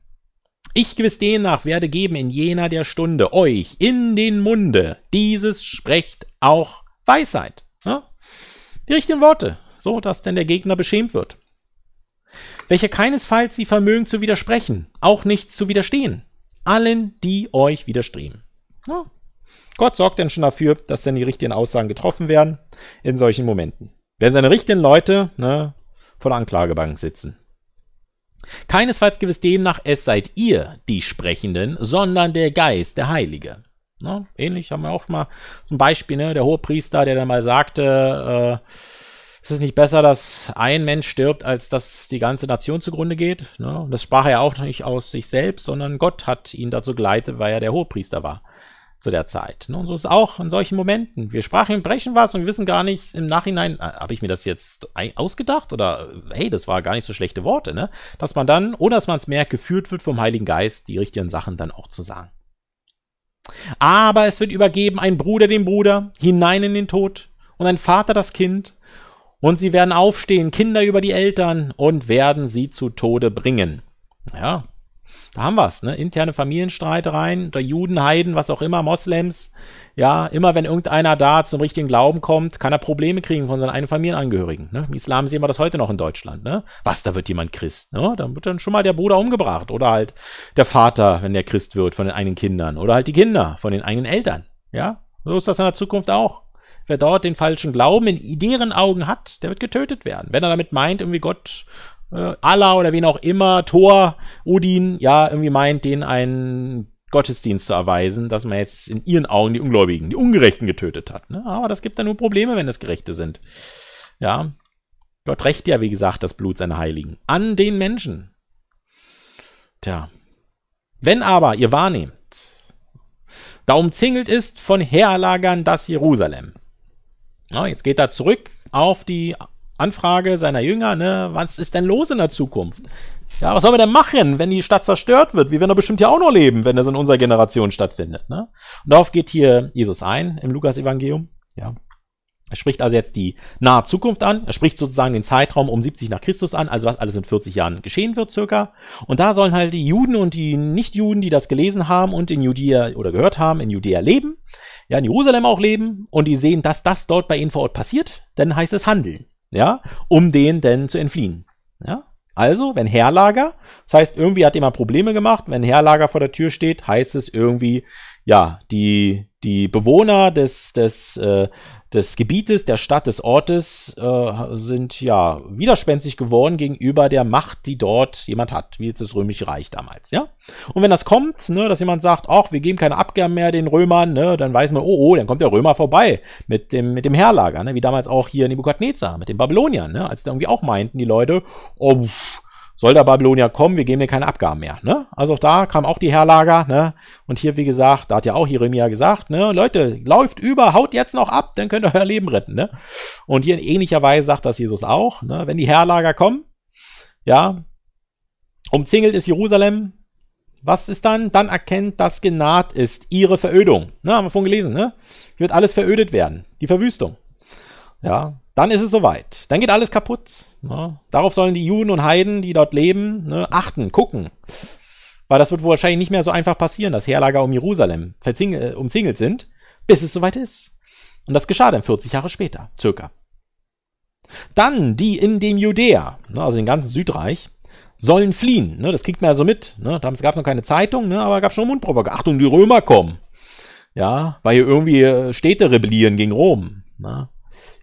Ich gewiss demnach werde geben in jener der Stunde euch in den Munde. Dieses sprecht auch Weisheit. Ja? Ne? Die richtigen Worte, so dass denn der Gegner beschämt wird. Welche keinesfalls sie vermögen zu widersprechen, auch nicht zu widerstehen. Allen, die euch widerstreben. Ja? Gott sorgt denn schon dafür, dass denn die richtigen Aussagen getroffen werden in solchen Momenten. Wenn seine richtigen Leute ne, vor der Anklagebank sitzen. Keinesfalls gibt es demnach, es seid ihr, die Sprechenden, sondern der Geist, der Heilige. Ne? Ähnlich haben wir auch schon mal zum Beispiel, ne? der Hohepriester, der dann mal sagte, äh, es ist nicht besser, dass ein Mensch stirbt, als dass die ganze Nation zugrunde geht. Ne? das sprach er auch nicht aus sich selbst, sondern Gott hat ihn dazu geleitet, weil er der Hohepriester war zu der Zeit. Ne? Und so ist es auch in solchen Momenten. Wir sprachen, brechen was und wissen gar nicht im Nachhinein, äh, habe ich mir das jetzt ausgedacht oder äh, hey, das war gar nicht so schlechte Worte, ne? Dass man dann, ohne dass man es merkt, geführt wird vom Heiligen Geist, die richtigen Sachen dann auch zu sagen. Aber es wird übergeben, ein Bruder dem Bruder, hinein in den Tod und ein Vater das Kind. Und sie werden aufstehen, Kinder über die Eltern, und werden sie zu Tode bringen. Ja, da haben wir es, ne? Interne Familienstreitereien unter Juden, Heiden, was auch immer, Moslems. Ja, immer wenn irgendeiner da zum richtigen Glauben kommt, kann er Probleme kriegen von seinen Einfamilienangehörigen. Ne? Im Islam sehen wir das heute noch in Deutschland. Ne? Was, da wird jemand Christ? Ne? Dann wird dann schon mal der Bruder umgebracht oder halt der Vater, wenn der Christ wird, von den eigenen Kindern oder halt die Kinder von den eigenen Eltern. Ja, so ist das in der Zukunft auch. Wer dort den falschen Glauben in deren Augen hat, der wird getötet werden. Wenn er damit meint, irgendwie Gott äh, Allah oder wen auch immer, Thor, Odin, ja, irgendwie meint, denen einen Gottesdienst zu erweisen, dass man jetzt in ihren Augen die Ungläubigen, die Ungerechten getötet hat. Ne? Aber das gibt dann nur Probleme, wenn es Gerechte sind. Ja. Gott rächt ja, wie gesagt, das Blut seiner Heiligen. An den Menschen. Tja. Wenn aber ihr wahrnehmt, da umzingelt ist von Heerlagern das Jerusalem. Na, jetzt geht er zurück auf die Anfrage seiner Jünger, ne, was ist denn los in der Zukunft? Ja, was sollen wir denn machen, wenn die Stadt zerstört wird? Wir werden doch bestimmt ja auch noch leben, wenn das in unserer Generation stattfindet. Ne? Und darauf geht hier Jesus ein im Lukas-Evangelium. Ja. Er spricht also jetzt die nahe Zukunft an. Er spricht sozusagen den Zeitraum um 70 nach Christus an, also was alles in 40 Jahren geschehen wird circa. Und da sollen halt die Juden und die Nichtjuden, die das gelesen haben und in Judäa oder gehört haben, in Judäa leben, ja in Jerusalem auch leben und die sehen, dass das dort bei ihnen vor Ort passiert, dann heißt es handeln ja, um den denn zu entfliehen. Ja? Also, wenn Herlager, das heißt, irgendwie hat jemand Probleme gemacht, wenn Herlager vor der Tür steht, heißt es irgendwie, ja, die, die Bewohner des, des äh, des Gebietes, der Stadt, des Ortes äh, sind ja widerspenstig geworden gegenüber der Macht, die dort jemand hat, wie jetzt das Römische Reich damals, ja. Und wenn das kommt, ne, dass jemand sagt, ach, wir geben keine Abgaben mehr den Römern, ne, dann weiß man, oh, oh, dann kommt der Römer vorbei mit dem, mit dem Heerlager, ne, wie damals auch hier in Nebukadnezar, mit den Babyloniern, ne, als da irgendwie auch meinten die Leute, oh, soll der Babylonier kommen, wir geben dir keine Abgaben mehr. Ne? Also auch da kamen auch die Herrlager. Ne? Und hier, wie gesagt, da hat ja auch Jeremia gesagt, ne, Leute, läuft über, haut jetzt noch ab, dann könnt ihr euer Leben retten. Ne? Und hier in ähnlicher Weise sagt das Jesus auch, ne? wenn die Herrlager kommen, ja, umzingelt ist Jerusalem. Was ist dann? Dann erkennt, dass genaht ist ihre Verödung. Ne, haben wir vorhin gelesen, ne? Hier wird alles verödet werden, die Verwüstung. Ja, dann ist es soweit. Dann geht alles kaputt. Ne? Darauf sollen die Juden und Heiden, die dort leben, ne, achten, gucken. Weil das wird wohl wahrscheinlich nicht mehr so einfach passieren, dass Heerlager um Jerusalem äh, umzingelt sind, bis es soweit ist. Und das geschah dann 40 Jahre später, circa. Dann die in dem Judäa, ne, also im ganzen Südreich, sollen fliehen. Ne, das kriegt man ja so mit. Ne. Damals gab es noch keine Zeitung, ne, aber gab schon Mundpropaganda. Achtung, die Römer kommen. Ja, weil hier irgendwie äh, Städte rebellieren gegen Rom.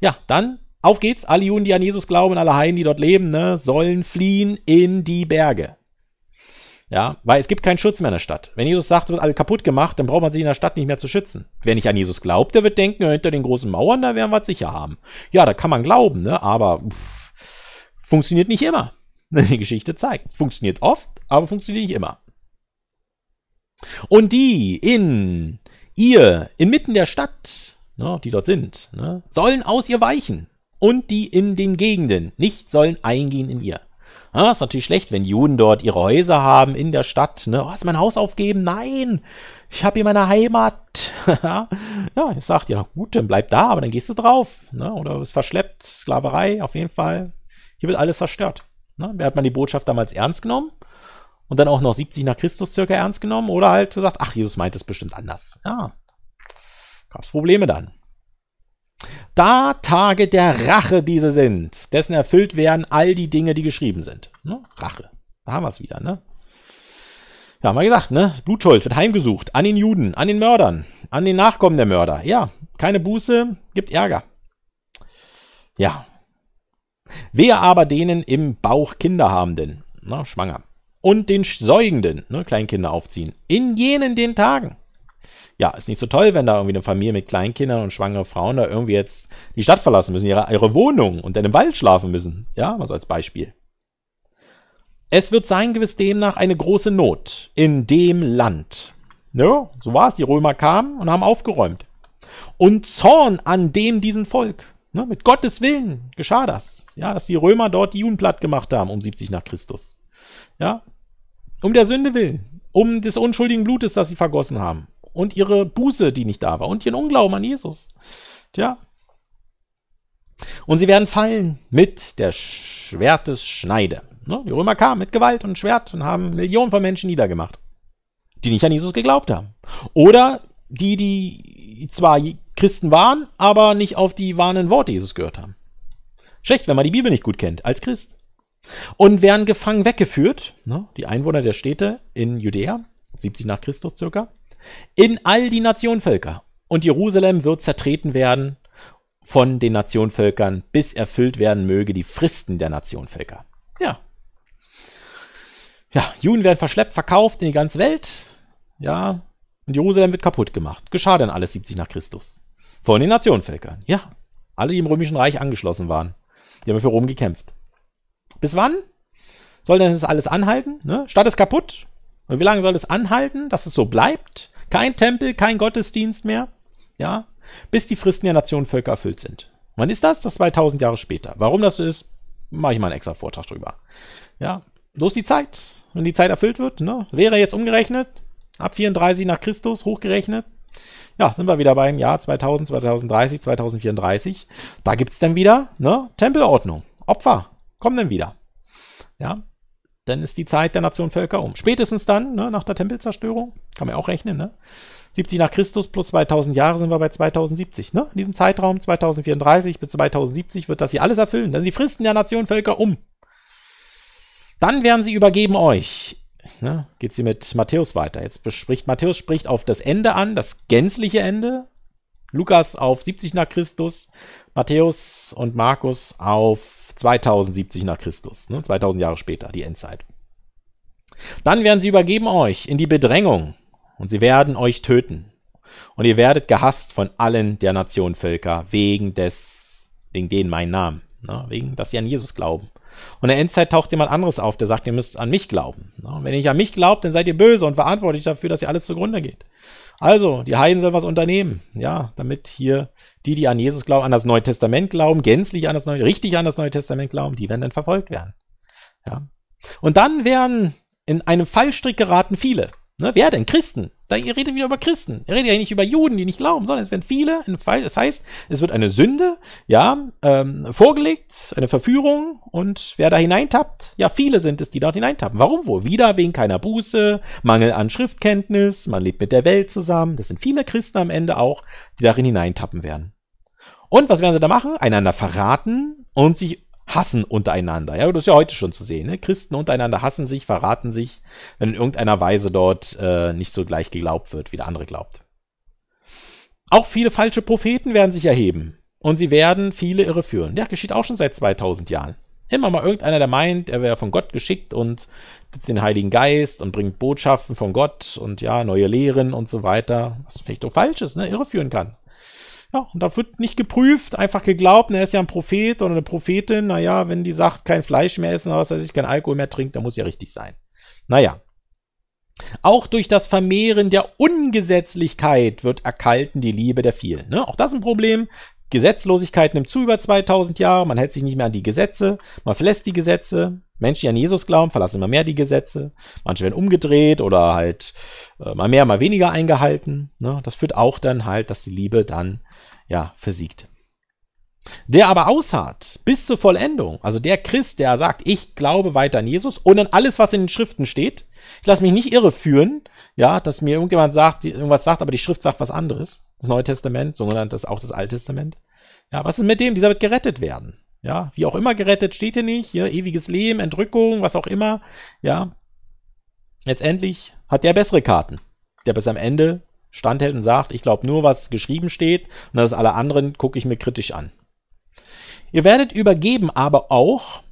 Ja, dann auf geht's, alle Juden, die an Jesus glauben, alle Heiden, die dort leben, ne, sollen fliehen in die Berge. Ja, weil es gibt keinen Schutz mehr in der Stadt. Wenn Jesus sagt, wird alles kaputt gemacht, dann braucht man sich in der Stadt nicht mehr zu schützen. Wer nicht an Jesus glaubt, der wird denken, hinter den großen Mauern, da werden wir es sicher haben. Ja, da kann man glauben, ne, aber pff, funktioniert nicht immer. Die Geschichte zeigt. Funktioniert oft, aber funktioniert nicht immer. Und die in ihr, inmitten der Stadt, ne, die dort sind, ne, sollen aus ihr weichen und die in den Gegenden, nicht sollen eingehen in ihr. Ja, ah, ist natürlich schlecht, wenn Juden dort ihre Häuser haben in der Stadt. Ne? Oh, hast mein Haus aufgeben? Nein, ich habe hier meine Heimat. ja, ich sagt ja, gut, dann bleib da, aber dann gehst du drauf. Ne? Oder es verschleppt, Sklaverei, auf jeden Fall. Hier wird alles zerstört. Ne? Wer hat man die Botschaft damals ernst genommen? Und dann auch noch 70 nach Christus circa ernst genommen? Oder halt gesagt, ach, Jesus meint es bestimmt anders. Ja, gab es Probleme dann. Da Tage der Rache diese sind, dessen erfüllt werden all die Dinge, die geschrieben sind. Ne? Rache. Da haben wir es wieder, ne? Ja, haben wir gesagt, ne? Blutschuld wird heimgesucht. An den Juden, an den Mördern, an den Nachkommen der Mörder. Ja, keine Buße, gibt Ärger. Ja. Wer aber denen im Bauch Kinder habenden, ne? Schwanger. Und den Säugenden, ne? Kleinkinder aufziehen. In jenen den Tagen ja, ist nicht so toll, wenn da irgendwie eine Familie mit Kleinkindern und schwangere Frauen da irgendwie jetzt die Stadt verlassen müssen, ihre, ihre Wohnung und dann im Wald schlafen müssen. Ja, mal so als Beispiel. Es wird sein gewiss demnach eine große Not in dem Land. Ja, so war es. Die Römer kamen und haben aufgeräumt. Und Zorn an dem diesen Volk. Ne, mit Gottes Willen geschah das. Ja, dass die Römer dort die Juden platt gemacht haben um 70 nach Christus. Ja, um der Sünde willen. Um des unschuldigen Blutes, das sie vergossen haben und ihre Buße, die nicht da war und ihren Unglauben an Jesus. Tja. Und sie werden fallen mit der Schwertesschneide. des ne? Die Römer kamen mit Gewalt und Schwert und haben Millionen von Menschen niedergemacht, die nicht an Jesus geglaubt haben. Oder die, die zwar Christen waren, aber nicht auf die wahrenden Worte Jesus gehört haben. Schlecht, wenn man die Bibel nicht gut kennt, als Christ. Und werden gefangen weggeführt, ne? die Einwohner der Städte in Judäa, 70 nach Christus circa, in all die Nationenvölker. Und Jerusalem wird zertreten werden von den Nationenvölkern, bis erfüllt werden möge die Fristen der Nationenvölker. Ja. Ja, Juden werden verschleppt, verkauft in die ganze Welt. Ja. Und Jerusalem wird kaputt gemacht. Geschah denn alles 70 nach Christus. Von den Nationenvölkern. Ja. Alle, die im Römischen Reich angeschlossen waren. Die haben für Rom gekämpft. Bis wann? Soll denn das alles anhalten? Ne? Stadt ist kaputt. Und wie lange soll es anhalten, dass es so bleibt? Kein Tempel, kein Gottesdienst mehr, ja, bis die Fristen der Nationen Völker erfüllt sind. Wann ist das? Das 2000 Jahre später. Warum das so ist, mache ich mal einen extra Vortrag drüber. Ja, so ist die Zeit. Wenn die Zeit erfüllt wird, ne? wäre jetzt umgerechnet, ab 34 nach Christus hochgerechnet, ja, sind wir wieder beim Jahr 2000, 2030, 2034. Da gibt es dann wieder ne, Tempelordnung. Opfer kommen dann wieder. Ja, dann ist die Zeit der Nation Völker um. Spätestens dann, ne, nach der Tempelzerstörung, kann man ja auch rechnen, ne? 70 nach Christus plus 2000 Jahre sind wir bei 2070. Ne? In diesem Zeitraum 2034 bis 2070 wird das hier alles erfüllen. Dann sind die Fristen der Nation Völker um. Dann werden sie übergeben euch. Ne? Geht sie mit Matthäus weiter. Jetzt bespricht Matthäus spricht auf das Ende an, das gänzliche Ende. Lukas auf 70 nach Christus, Matthäus und Markus auf 2070 nach Christus, ne? 2000 Jahre später, die Endzeit. Dann werden sie übergeben euch in die Bedrängung und sie werden euch töten. Und ihr werdet gehasst von allen der Nationenvölker wegen des, wegen denen mein Namen, ne? wegen, dass sie an Jesus glauben. Und in der Endzeit taucht jemand anderes auf, der sagt, ihr müsst an mich glauben. Ne? Und wenn ihr nicht an mich glaubt, dann seid ihr böse und verantwortlich dafür, dass ihr alles zugrunde geht. Also, die Heiden sollen was unternehmen, ja, damit hier die, die an Jesus glauben, an das Neue Testament glauben, gänzlich an das Neue, richtig an das Neue Testament glauben, die werden dann verfolgt werden. Ja. Und dann werden in einem Fallstrick geraten viele. Ne, wer denn? Christen. Da, ihr redet wieder über Christen. Ihr redet ja nicht über Juden, die nicht glauben, sondern es werden viele. Das heißt, es wird eine Sünde, ja, ähm, vorgelegt, eine Verführung. Und wer da hineintappt, ja, viele sind es, die dort hineintappen. Warum wohl? Wieder wegen keiner Buße, Mangel an Schriftkenntnis, man lebt mit der Welt zusammen. Das sind viele Christen am Ende auch, die darin hineintappen werden. Und was werden sie da machen? Einander verraten und sich hassen untereinander. Ja, das ist ja heute schon zu sehen. Ne? Christen untereinander hassen sich, verraten sich, wenn in irgendeiner Weise dort äh, nicht so gleich geglaubt wird, wie der andere glaubt. Auch viele falsche Propheten werden sich erheben und sie werden viele irreführen. Ja, geschieht auch schon seit 2000 Jahren. Immer mal irgendeiner, der meint, er wäre von Gott geschickt und den Heiligen Geist und bringt Botschaften von Gott und ja, neue Lehren und so weiter, was vielleicht doch falsch ist, ne? irreführen kann. Ja, und da wird nicht geprüft, einfach geglaubt, er ist ja ein Prophet oder eine Prophetin. Naja, wenn die sagt, kein Fleisch mehr essen, was weiß ich, kein Alkohol mehr trinkt, dann muss ja richtig sein. Naja. Auch durch das Vermehren der Ungesetzlichkeit wird erkalten die Liebe der vielen. Ne? Auch das ein Problem. Gesetzlosigkeit nimmt zu über 2000 Jahre, man hält sich nicht mehr an die Gesetze, man verlässt die Gesetze, Menschen, die an Jesus glauben, verlassen immer mehr die Gesetze. Manche werden umgedreht oder halt äh, mal mehr, mal weniger eingehalten. Ne? Das führt auch dann halt, dass die Liebe dann ja versiegt. Der aber ausharrt bis zur Vollendung, also der Christ, der sagt, ich glaube weiter an Jesus und an alles, was in den Schriften steht. Ich lasse mich nicht irreführen, ja, dass mir irgendjemand sagt, irgendwas sagt, aber die Schrift sagt was anderes. Das Neue Testament, sondern das auch das Alte Testament. Ja, was ist mit dem? Dieser wird gerettet werden. Ja, wie auch immer gerettet steht hier nicht. Hier ewiges Leben, Entrückung, was auch immer. Ja, letztendlich hat der bessere Karten, der bis am Ende standhält und sagt, ich glaube nur, was geschrieben steht und das alle anderen gucke ich mir kritisch an. Ihr werdet übergeben aber auch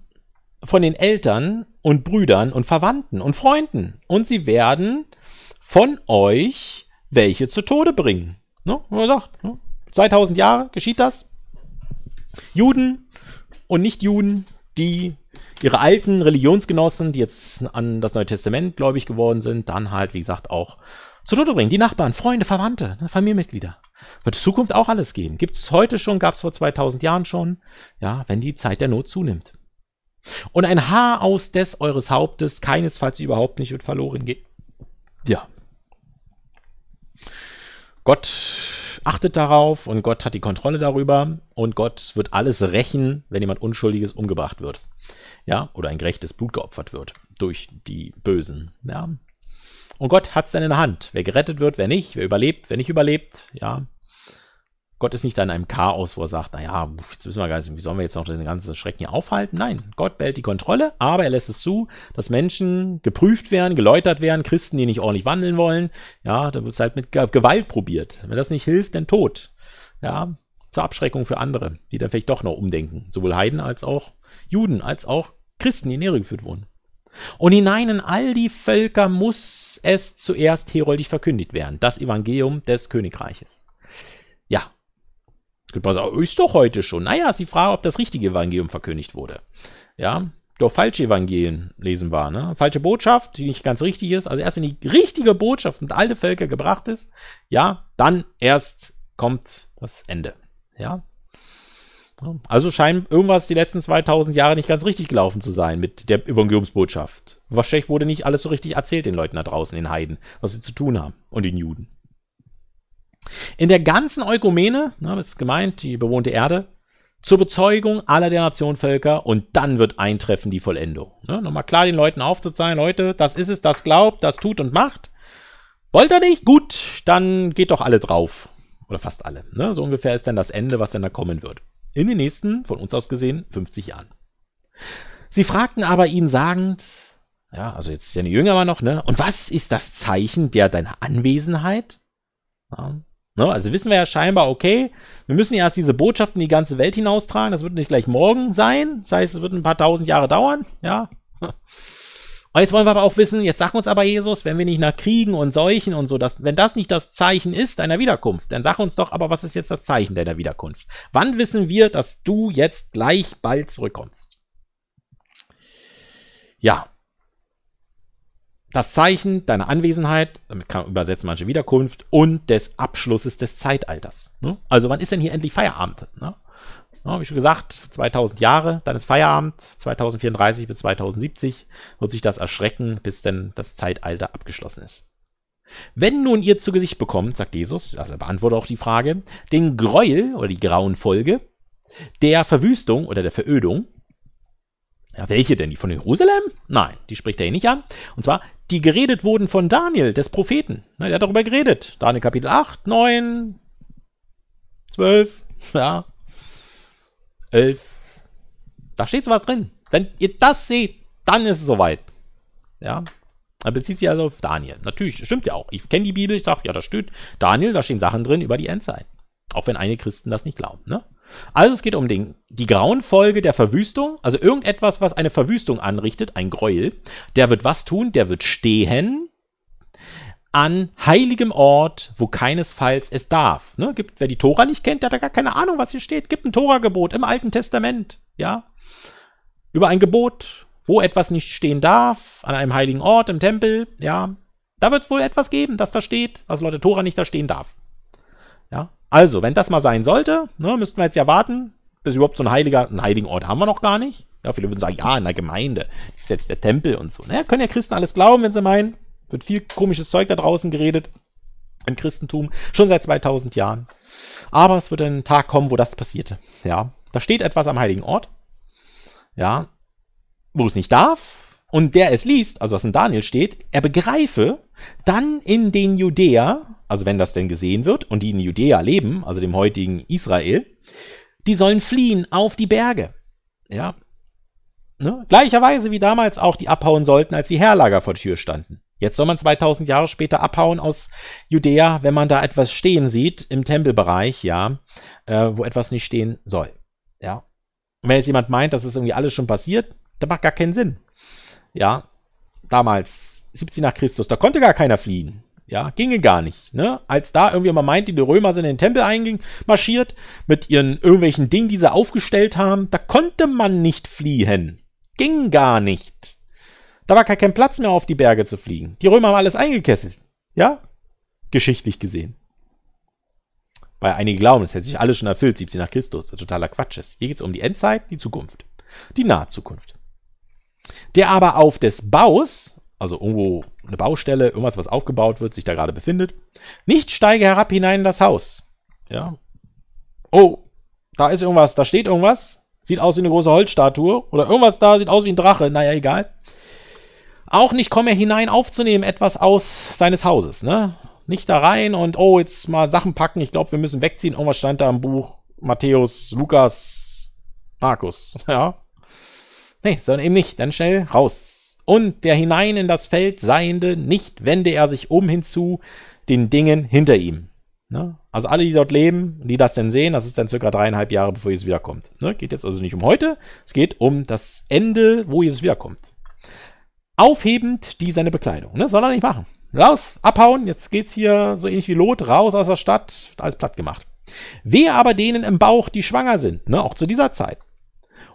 von den Eltern und Brüdern und Verwandten und Freunden und sie werden von euch welche zu Tode bringen. Ne? Man sagt, ne? 2000 Jahre geschieht das. Juden, und Nicht-Juden, die ihre alten Religionsgenossen, die jetzt an das Neue Testament gläubig geworden sind, dann halt, wie gesagt, auch zu Tode bringen. Die Nachbarn, Freunde, Verwandte, ne, Familienmitglieder. Wird es Zukunft auch alles geben. Gibt es heute schon, gab es vor 2000 Jahren schon, ja, wenn die Zeit der Not zunimmt. Und ein Haar aus des eures Hauptes keinesfalls überhaupt nicht wird verloren gehen. Ja. Gott achtet darauf und Gott hat die Kontrolle darüber und Gott wird alles rächen, wenn jemand Unschuldiges umgebracht wird. Ja, oder ein gerechtes Blut geopfert wird durch die Bösen. Ja. Und Gott hat es dann in der Hand, wer gerettet wird, wer nicht, wer überlebt, wer nicht überlebt. Ja. Gott ist nicht da in einem Chaos, wo er sagt, naja, jetzt wissen wir gar nicht, wie sollen wir jetzt noch den ganzen Schrecken hier aufhalten? Nein, Gott behält die Kontrolle, aber er lässt es zu, dass Menschen geprüft werden, geläutert werden, Christen, die nicht ordentlich wandeln wollen. Ja, da wird es halt mit Gewalt probiert. Wenn das nicht hilft, dann tot. Ja, zur Abschreckung für andere, die dann vielleicht doch noch umdenken. Sowohl Heiden als auch Juden, als auch Christen, die in Ehre geführt wurden. Und hinein in all die Völker muss es zuerst heroldisch verkündigt werden, das Evangelium des Königreiches. Ja, Gebrauch, oh, ist doch heute schon. Naja, ist die Frage, ob das richtige Evangelium verkündigt wurde. Ja, doch falsche Evangelien lesen war, ne? Falsche Botschaft, die nicht ganz richtig ist. Also erst wenn die richtige Botschaft und alle Völker gebracht ist, ja, dann erst kommt das Ende. Ja. Also scheint irgendwas die letzten 2000 Jahre nicht ganz richtig gelaufen zu sein mit der Evangeliumsbotschaft. Wahrscheinlich wurde nicht alles so richtig erzählt den Leuten da draußen, den Heiden, was sie zu tun haben und den Juden. In der ganzen Eukumene, na, das ist gemeint, die bewohnte Erde, zur Bezeugung aller der Nation und dann wird eintreffen die Vollendung. Ne? Nochmal klar den Leuten aufzuzeigen, Leute, das ist es, das glaubt, das tut und macht. Wollt ihr nicht? Gut, dann geht doch alle drauf. Oder fast alle. Ne? So ungefähr ist dann das Ende, was dann da kommen wird. In den nächsten, von uns aus gesehen, 50 Jahren. Sie fragten aber ihn sagend, ja, also jetzt ist ja die Jünger aber noch, ne? Und was ist das Zeichen der deiner Anwesenheit? Ja, Ne? Also wissen wir ja scheinbar, okay, wir müssen erst diese Botschaft in die ganze Welt hinaustragen. Das wird nicht gleich morgen sein. Das heißt, es wird ein paar tausend Jahre dauern. Ja. Und jetzt wollen wir aber auch wissen, jetzt sag uns aber Jesus, wenn wir nicht nach Kriegen und Seuchen und so, dass, wenn das nicht das Zeichen ist deiner Wiederkunft, dann sag uns doch, aber was ist jetzt das Zeichen deiner Wiederkunft? Wann wissen wir, dass du jetzt gleich bald zurückkommst? Ja, das Zeichen deiner Anwesenheit, damit kann man übersetzen manche Wiederkunft, und des Abschlusses des Zeitalters. Ne? Also wann ist denn hier endlich Feierabend? Ne? Ja, wie schon gesagt, 2000 Jahre, dann ist Feierabend, 2034 bis 2070 wird sich das erschrecken, bis denn das Zeitalter abgeschlossen ist. Wenn nun ihr zu Gesicht bekommt, sagt Jesus, also er beantwortet auch die Frage, den Gräuel oder die grauen Folge der Verwüstung oder der Verödung, ja, welche denn? Die von Jerusalem? Nein, die spricht er hier nicht an. Und zwar die geredet wurden von Daniel, des Propheten. Na, der hat darüber geredet. Daniel Kapitel 8, 9, 12, ja, 11. Da steht sowas drin. Wenn ihr das seht, dann ist es soweit. Ja, er bezieht sich also auf Daniel. Natürlich, das stimmt ja auch. Ich kenne die Bibel, ich sage, ja, da steht Daniel, da stehen Sachen drin über die Endzeit. Auch wenn einige Christen das nicht glauben, ne? Also es geht um den, die grauen Folge der Verwüstung, also irgendetwas, was eine Verwüstung anrichtet, ein Gräuel. Der wird was tun? Der wird stehen an heiligem Ort, wo keinesfalls es darf. Ne? Gibt, wer die Tora nicht kennt, der hat da gar keine Ahnung, was hier steht. Gibt ein Tora-Gebot im Alten Testament, ja, über ein Gebot, wo etwas nicht stehen darf, an einem heiligen Ort im Tempel, ja. Da wird es wohl etwas geben, das da steht, was Leute Tora nicht da stehen darf. Ja, also, wenn das mal sein sollte, ne, müssten wir jetzt ja warten, bis überhaupt so ein heiliger, einen heiligen Ort haben wir noch gar nicht. Ja, viele würden sagen, ja, in der Gemeinde, das ist jetzt der Tempel und so. Naja, ne? können ja Christen alles glauben, wenn sie meinen. Wird viel komisches Zeug da draußen geredet im Christentum, schon seit 2000 Jahren. Aber es wird ein Tag kommen, wo das passierte. Ja, da steht etwas am heiligen Ort. Ja, wo es nicht darf, und der es liest, also was in Daniel steht, er begreife, dann in den Judäa, also wenn das denn gesehen wird, und die in Judäa leben, also dem heutigen Israel, die sollen fliehen auf die Berge. Ja. Ne? Gleicherweise wie damals auch die abhauen sollten, als die Herlager vor der Tür standen. Jetzt soll man 2000 Jahre später abhauen aus Judäa, wenn man da etwas stehen sieht im Tempelbereich, ja, äh, wo etwas nicht stehen soll. Ja. Und wenn jetzt jemand meint, das ist irgendwie alles schon passiert, das macht gar keinen Sinn. Ja, damals, 70 nach Christus, da konnte gar keiner fliehen. Ja, ginge gar nicht. Ne? Als da irgendwie man meint, die Römer sind in den Tempel eingemarschiert mit ihren irgendwelchen Dingen, die sie aufgestellt haben, da konnte man nicht fliehen. Ging gar nicht. Da war gar kein Platz mehr auf die Berge zu fliegen. Die Römer haben alles eingekesselt. Ja? Geschichtlich gesehen. Weil einige glauben, es hätte sich alles schon erfüllt, 70 nach Christus. Das ist totaler Quatsch Hier geht es um die Endzeit, die Zukunft. Die Nahzukunft der aber auf des Baus, also irgendwo eine Baustelle, irgendwas, was aufgebaut wird, sich da gerade befindet, nicht steige herab hinein in das Haus. Ja. Oh, da ist irgendwas, da steht irgendwas, sieht aus wie eine große Holzstatue oder irgendwas da sieht aus wie ein Drache, naja, egal. Auch nicht komme er hinein aufzunehmen, etwas aus seines Hauses, ne? Nicht da rein und oh, jetzt mal Sachen packen, ich glaube, wir müssen wegziehen. Irgendwas stand da im Buch. Matthäus, Lukas, Markus, ja. Nee, sondern eben nicht. Dann schnell raus. Und der hinein in das Feld Seiende, nicht wende er sich um hinzu den Dingen hinter ihm. Ne? Also alle, die dort leben, die das denn sehen, das ist dann circa dreieinhalb Jahre, bevor Jesus wiederkommt. Ne? Geht jetzt also nicht um heute, es geht um das Ende, wo Jesus wiederkommt. Aufhebend die seine Bekleidung. Ne? Soll er nicht machen. Raus, abhauen, jetzt geht's hier so ähnlich wie Lot, raus aus der Stadt, alles platt gemacht. Wehe aber denen im Bauch, die schwanger sind, ne? auch zu dieser Zeit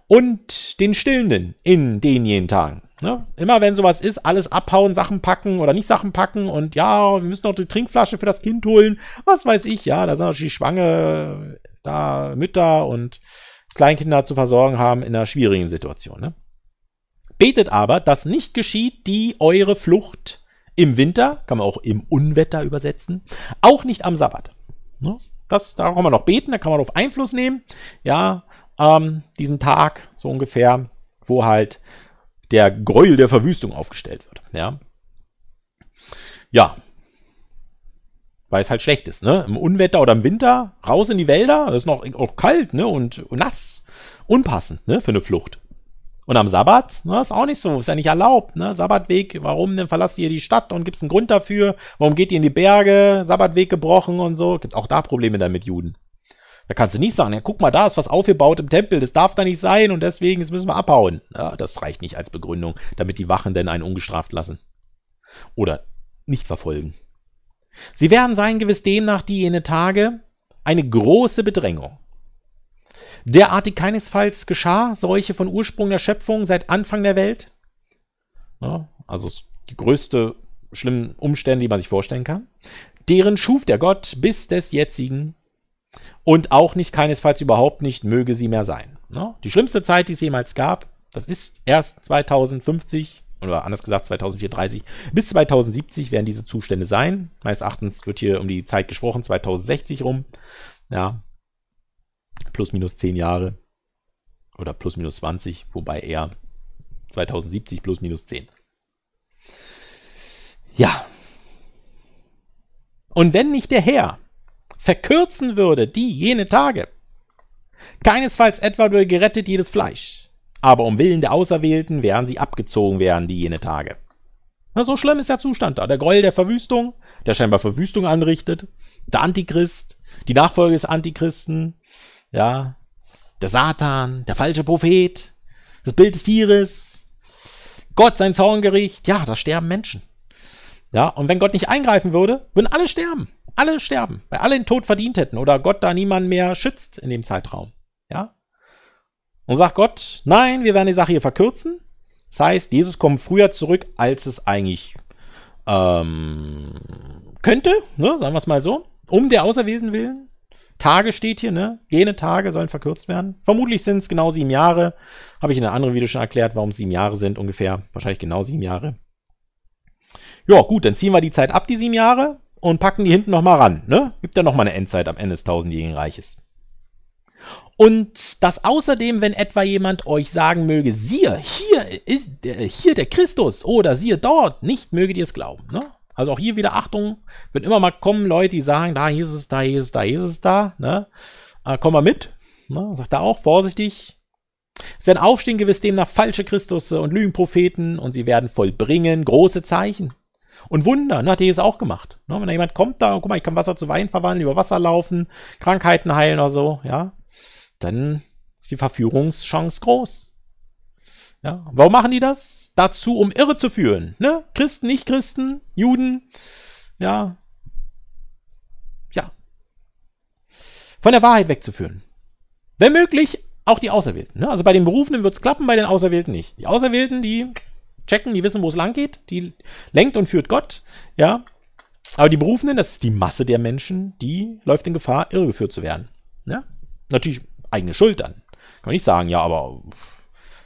und den Stillenden in den Tagen. Ne? Immer wenn sowas ist, alles abhauen, Sachen packen oder nicht Sachen packen und ja, wir müssen noch die Trinkflasche für das Kind holen, was weiß ich, ja, da sind natürlich Schwange, da Mütter und Kleinkinder zu versorgen haben in einer schwierigen Situation. Ne? Betet aber, dass nicht geschieht, die eure Flucht im Winter, kann man auch im Unwetter übersetzen, auch nicht am Sabbat. Ne? Das, da kann man noch beten, da kann man auf Einfluss nehmen. Ja, ähm, diesen Tag so ungefähr, wo halt der Gräuel der Verwüstung aufgestellt wird. Ja, ja. weil es halt schlecht ist. Ne? Im Unwetter oder im Winter raus in die Wälder, das ist noch auch kalt ne? und, und nass, unpassend ne? für eine Flucht. Und am Sabbat, ne, ist auch nicht so, ist ja nicht erlaubt. Ne? Sabbatweg, warum denn verlasst ihr die Stadt und gibt es einen Grund dafür? Warum geht ihr in die Berge? Sabbatweg gebrochen und so. Gibt auch da Probleme dann mit Juden. Da kannst du nicht sagen, ja, guck mal, da ist was aufgebaut im Tempel, das darf da nicht sein und deswegen, jetzt müssen wir abhauen. Ja, das reicht nicht als Begründung, damit die Wachen denn einen ungestraft lassen. Oder nicht verfolgen. Sie werden sein gewiss demnach die jene Tage eine große Bedrängung. Derartig keinesfalls geschah, solche von Ursprung der Schöpfung seit Anfang der Welt. Ja, also die größte schlimmen Umstände, die man sich vorstellen kann. Deren schuf der Gott bis des jetzigen und auch nicht, keinesfalls überhaupt nicht, möge sie mehr sein. Ne? Die schlimmste Zeit, die es jemals gab, das ist erst 2050 oder anders gesagt 2034 bis 2070 werden diese Zustände sein. Meines Erachtens wird hier um die Zeit gesprochen, 2060 rum. Ja, plus minus 10 Jahre oder plus minus 20, wobei eher 2070 plus minus 10. Ja. Und wenn nicht der Herr verkürzen würde, die jene Tage. Keinesfalls etwa würde gerettet jedes Fleisch, aber um Willen der Auserwählten wären sie abgezogen werden, die jene Tage. Na, so schlimm ist der Zustand da. Der Gräuel der Verwüstung, der scheinbar Verwüstung anrichtet, der Antichrist, die Nachfolge des Antichristen, ja, der Satan, der falsche Prophet, das Bild des Tieres, Gott, sein Zorngericht, ja, da sterben Menschen. Ja, und wenn Gott nicht eingreifen würde, würden alle sterben. Alle sterben, weil alle den Tod verdient hätten oder Gott da niemanden mehr schützt in dem Zeitraum. Ja? Und sagt Gott, nein, wir werden die Sache hier verkürzen. Das heißt, Jesus kommt früher zurück, als es eigentlich ähm, könnte, ne? sagen wir es mal so, um der Auserwählten willen. Tage steht hier, ne? Jene Tage sollen verkürzt werden. Vermutlich sind es genau sieben Jahre. Habe ich in einem anderen Video schon erklärt, warum es sieben Jahre sind, ungefähr. Wahrscheinlich genau sieben Jahre. Ja, gut, dann ziehen wir die Zeit ab, die sieben Jahre und packen die hinten nochmal ran. Ne? Gibt ja nochmal eine Endzeit am Ende des tausendjährigen Reiches. Und dass außerdem, wenn etwa jemand euch sagen möge, siehe, hier ist äh, hier der Christus oder siehe dort, nicht möget ihr es glauben. Ne? Also auch hier wieder Achtung, wenn immer mal kommen Leute, die sagen, da Jesus, da Jesus, da Jesus, da, ne? Äh, komm mal mit. Ne? Sagt da auch, vorsichtig. Es werden aufstehen gewiss demnach falsche Christusse und Lügenpropheten und sie werden vollbringen große Zeichen. Und Wunder, ne, hat Jesus auch gemacht. Ne? Wenn da jemand kommt da, guck mal, ich kann Wasser zu Wein verwandeln, über Wasser laufen, Krankheiten heilen oder so, ja, dann ist die Verführungschance groß. Ja, warum machen die das? Dazu, um irre zu führen, ne? Christen, Nicht-Christen, Juden, ja, ja. Von der Wahrheit wegzuführen. Wenn möglich, auch die Auserwählten. Ne? Also bei den Berufenden wird es klappen, bei den Auserwählten nicht. Die Auserwählten, die checken, die wissen, wo es lang geht, die lenkt und führt Gott, ja. Aber die Berufenen, das ist die Masse der Menschen, die läuft in Gefahr, irregeführt zu werden. Ja? Ne? Natürlich eigene Schuld dann. Kann man nicht sagen, ja, aber.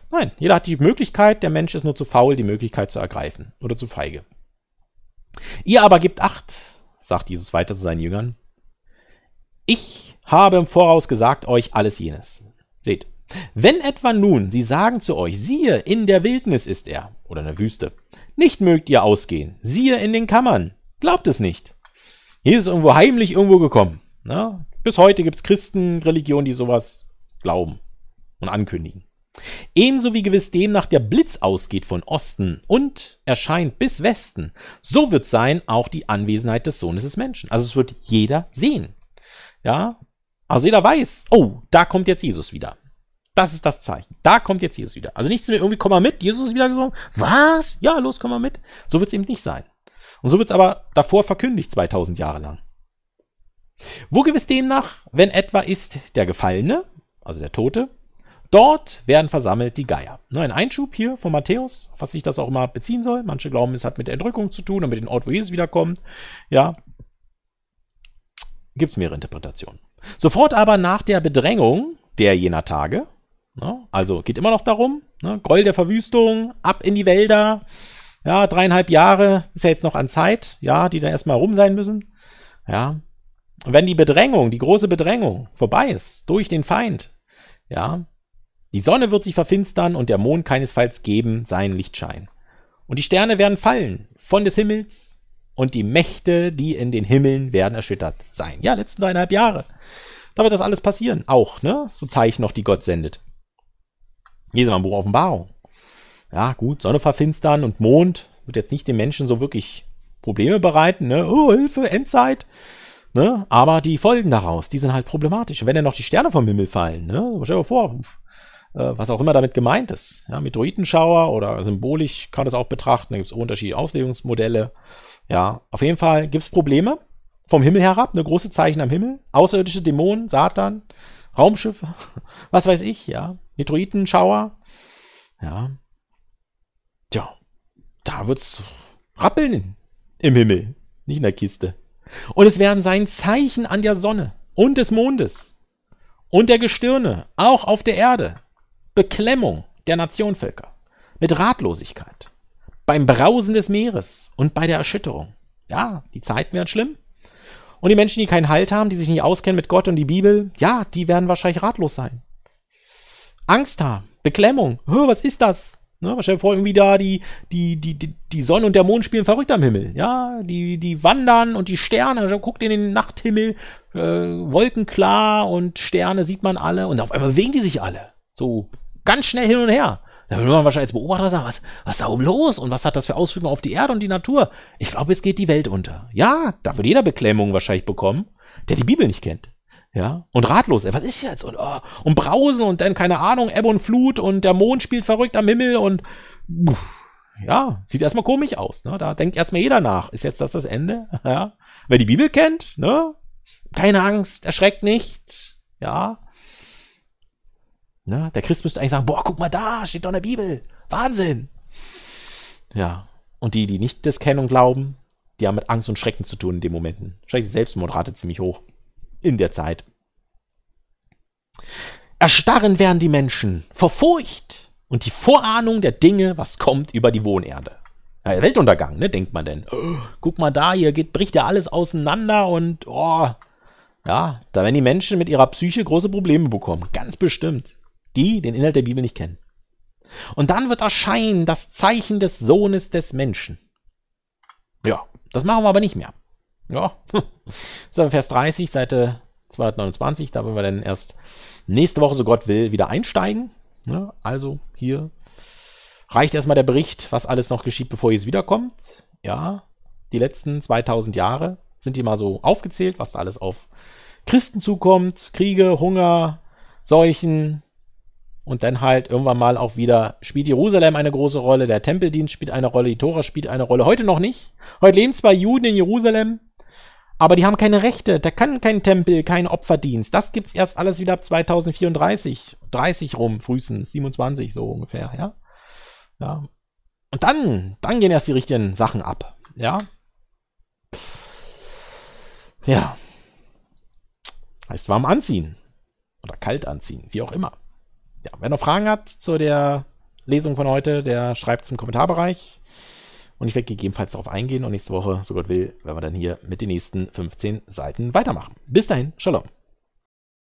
Nein, jeder hat die Möglichkeit, der Mensch ist nur zu faul, die Möglichkeit zu ergreifen oder zu feige. Ihr aber gebt acht, sagt Jesus weiter zu seinen Jüngern. Ich habe im Voraus gesagt euch alles jenes. Seht, wenn etwa nun sie sagen zu euch, siehe, in der Wildnis ist er, oder in der Wüste. Nicht mögt ihr ausgehen, siehe in den Kammern. Glaubt es nicht. Jesus ist irgendwo heimlich irgendwo gekommen. Ne? Bis heute gibt es Christen, Religionen, die sowas glauben und ankündigen. Ebenso wie gewiss demnach der Blitz ausgeht von Osten und erscheint bis Westen, so wird sein auch die Anwesenheit des Sohnes des Menschen. Also es wird jeder sehen. Ja, also jeder weiß, oh, da kommt jetzt Jesus wieder. Das ist das Zeichen. Da kommt jetzt Jesus wieder. Also nichts mehr, irgendwie komm mal mit, Jesus ist wiedergekommen. Was? Ja, los, komm mal mit. So wird es eben nicht sein. Und so wird es aber davor verkündigt, 2000 Jahre lang. Wo gewiss demnach, wenn etwa ist der Gefallene, also der Tote, Dort werden versammelt die Geier. Nur Ein Einschub hier von Matthäus, was sich das auch immer beziehen soll. Manche glauben, es hat mit der Entrückung zu tun und mit dem Ort, wo Jesus wiederkommt. Ja, gibt es mehrere Interpretationen. Sofort aber nach der Bedrängung der jener Tage, Ne? Also geht immer noch darum, ne? Gräuel der Verwüstung, ab in die Wälder. Ja, dreieinhalb Jahre ist ja jetzt noch an Zeit, ja, die dann erstmal rum sein müssen. Ja. wenn die Bedrängung, die große Bedrängung vorbei ist, durch den Feind, ja, die Sonne wird sich verfinstern und der Mond keinesfalls geben seinen Lichtschein. Und die Sterne werden fallen von des Himmels und die Mächte, die in den Himmeln werden erschüttert sein. Ja, letzten dreieinhalb Jahre. Da wird das alles passieren. Auch, ne? So Zeichen noch, die Gott sendet. Lese mal ein Buch Offenbarung. Ja, gut, Sonne verfinstern und Mond wird jetzt nicht den Menschen so wirklich Probleme bereiten. Ne? Oh, Hilfe, Endzeit. Ne? Aber die Folgen daraus, die sind halt problematisch. Und wenn dann noch die Sterne vom Himmel fallen, ne? stell dir vor, äh, was auch immer damit gemeint ist. Ja, Meteoritenschauer oder symbolisch kann das auch betrachten. Da gibt es unterschiedliche Auslegungsmodelle. Ja, auf jeden Fall gibt es Probleme vom Himmel herab, eine große Zeichen am Himmel, außerirdische Dämonen, Satan, Raumschiffe, was weiß ich, ja. Meteoritenschauer. Ja. Tja, da wird's rappeln im Himmel, nicht in der Kiste. Und es werden sein Zeichen an der Sonne und des Mondes und der Gestirne, auch auf der Erde. Beklemmung der Nationvölker mit Ratlosigkeit, beim Brausen des Meeres und bei der Erschütterung. Ja, die Zeiten werden schlimm. Und die Menschen, die keinen Halt haben, die sich nicht auskennen mit Gott und die Bibel, ja, die werden wahrscheinlich ratlos sein. Angst haben, Beklemmung, was ist das? Ne, stell dir vor, irgendwie da die, die, die, die, Sonne und der Mond spielen verrückt am Himmel. Ja, die, die wandern und die Sterne, guckt in den Nachthimmel, äh, Wolken klar und Sterne sieht man alle und auf einmal bewegen die sich alle. So ganz schnell hin und her. Da würde man wahrscheinlich als Beobachter sagen, was, was ist da oben los und was hat das für Auswirkungen auf die Erde und die Natur? Ich glaube, es geht die Welt unter. Ja, da wird jeder Beklemmung wahrscheinlich bekommen, der die Bibel nicht kennt. Ja, und ratlos, ey, was ist jetzt? Und, oh, und Brausen und dann, keine Ahnung, Ebbe und Flut und der Mond spielt verrückt am Himmel und ja, sieht erstmal komisch aus. Ne? Da denkt erstmal jeder nach. Ist jetzt das das Ende? Ja. Wer die Bibel kennt, ne? keine Angst, erschreckt nicht. Ja. Ne? Der Christ müsste eigentlich sagen: Boah, guck mal da, steht doch in der Bibel. Wahnsinn. Ja. Und die, die nicht das kennen und glauben, die haben mit Angst und Schrecken zu tun in den Momenten. Wahrscheinlich die Selbstmordrate ziemlich hoch in der Zeit. Erstarren werden die Menschen vor Furcht und die Vorahnung der Dinge, was kommt über die Wohnerde. Ja, Weltuntergang, ne, denkt man denn. Oh, guck mal da, hier geht, bricht ja alles auseinander und oh, ja, da werden die Menschen mit ihrer Psyche große Probleme bekommen. Ganz bestimmt. Die den Inhalt der Bibel nicht kennen. Und dann wird erscheinen das Zeichen des Sohnes des Menschen. Ja, das machen wir aber nicht mehr. Ja, ist Vers 30, Seite 229. Da wollen wir dann erst nächste Woche, so Gott will, wieder einsteigen. Ja, ne? also hier reicht erstmal der Bericht, was alles noch geschieht, bevor Jesus wiederkommt. Ja, die letzten 2000 Jahre sind hier mal so aufgezählt, was da alles auf Christen zukommt. Kriege, Hunger, Seuchen. Und dann halt irgendwann mal auch wieder spielt Jerusalem eine große Rolle, der Tempeldienst spielt eine Rolle, die Tora spielt eine Rolle. Heute noch nicht. Heute leben zwar Juden in Jerusalem, aber die haben keine Rechte, da kann kein Tempel, kein Opferdienst. Das gibt's erst alles wieder ab 2034, 30 rum, frühestens, 27 so ungefähr, ja. Ja. Und dann, dann gehen erst die richtigen Sachen ab, ja. Ja. Heißt warm anziehen. Oder kalt anziehen, wie auch immer. Ja, wer noch Fragen hat zu der Lesung von heute, der schreibt es im Kommentarbereich. Und ich werde gegebenenfalls darauf eingehen und nächste Woche, so Gott will, werden wir dann hier mit den nächsten 15 Seiten weitermachen. Bis dahin, Shalom.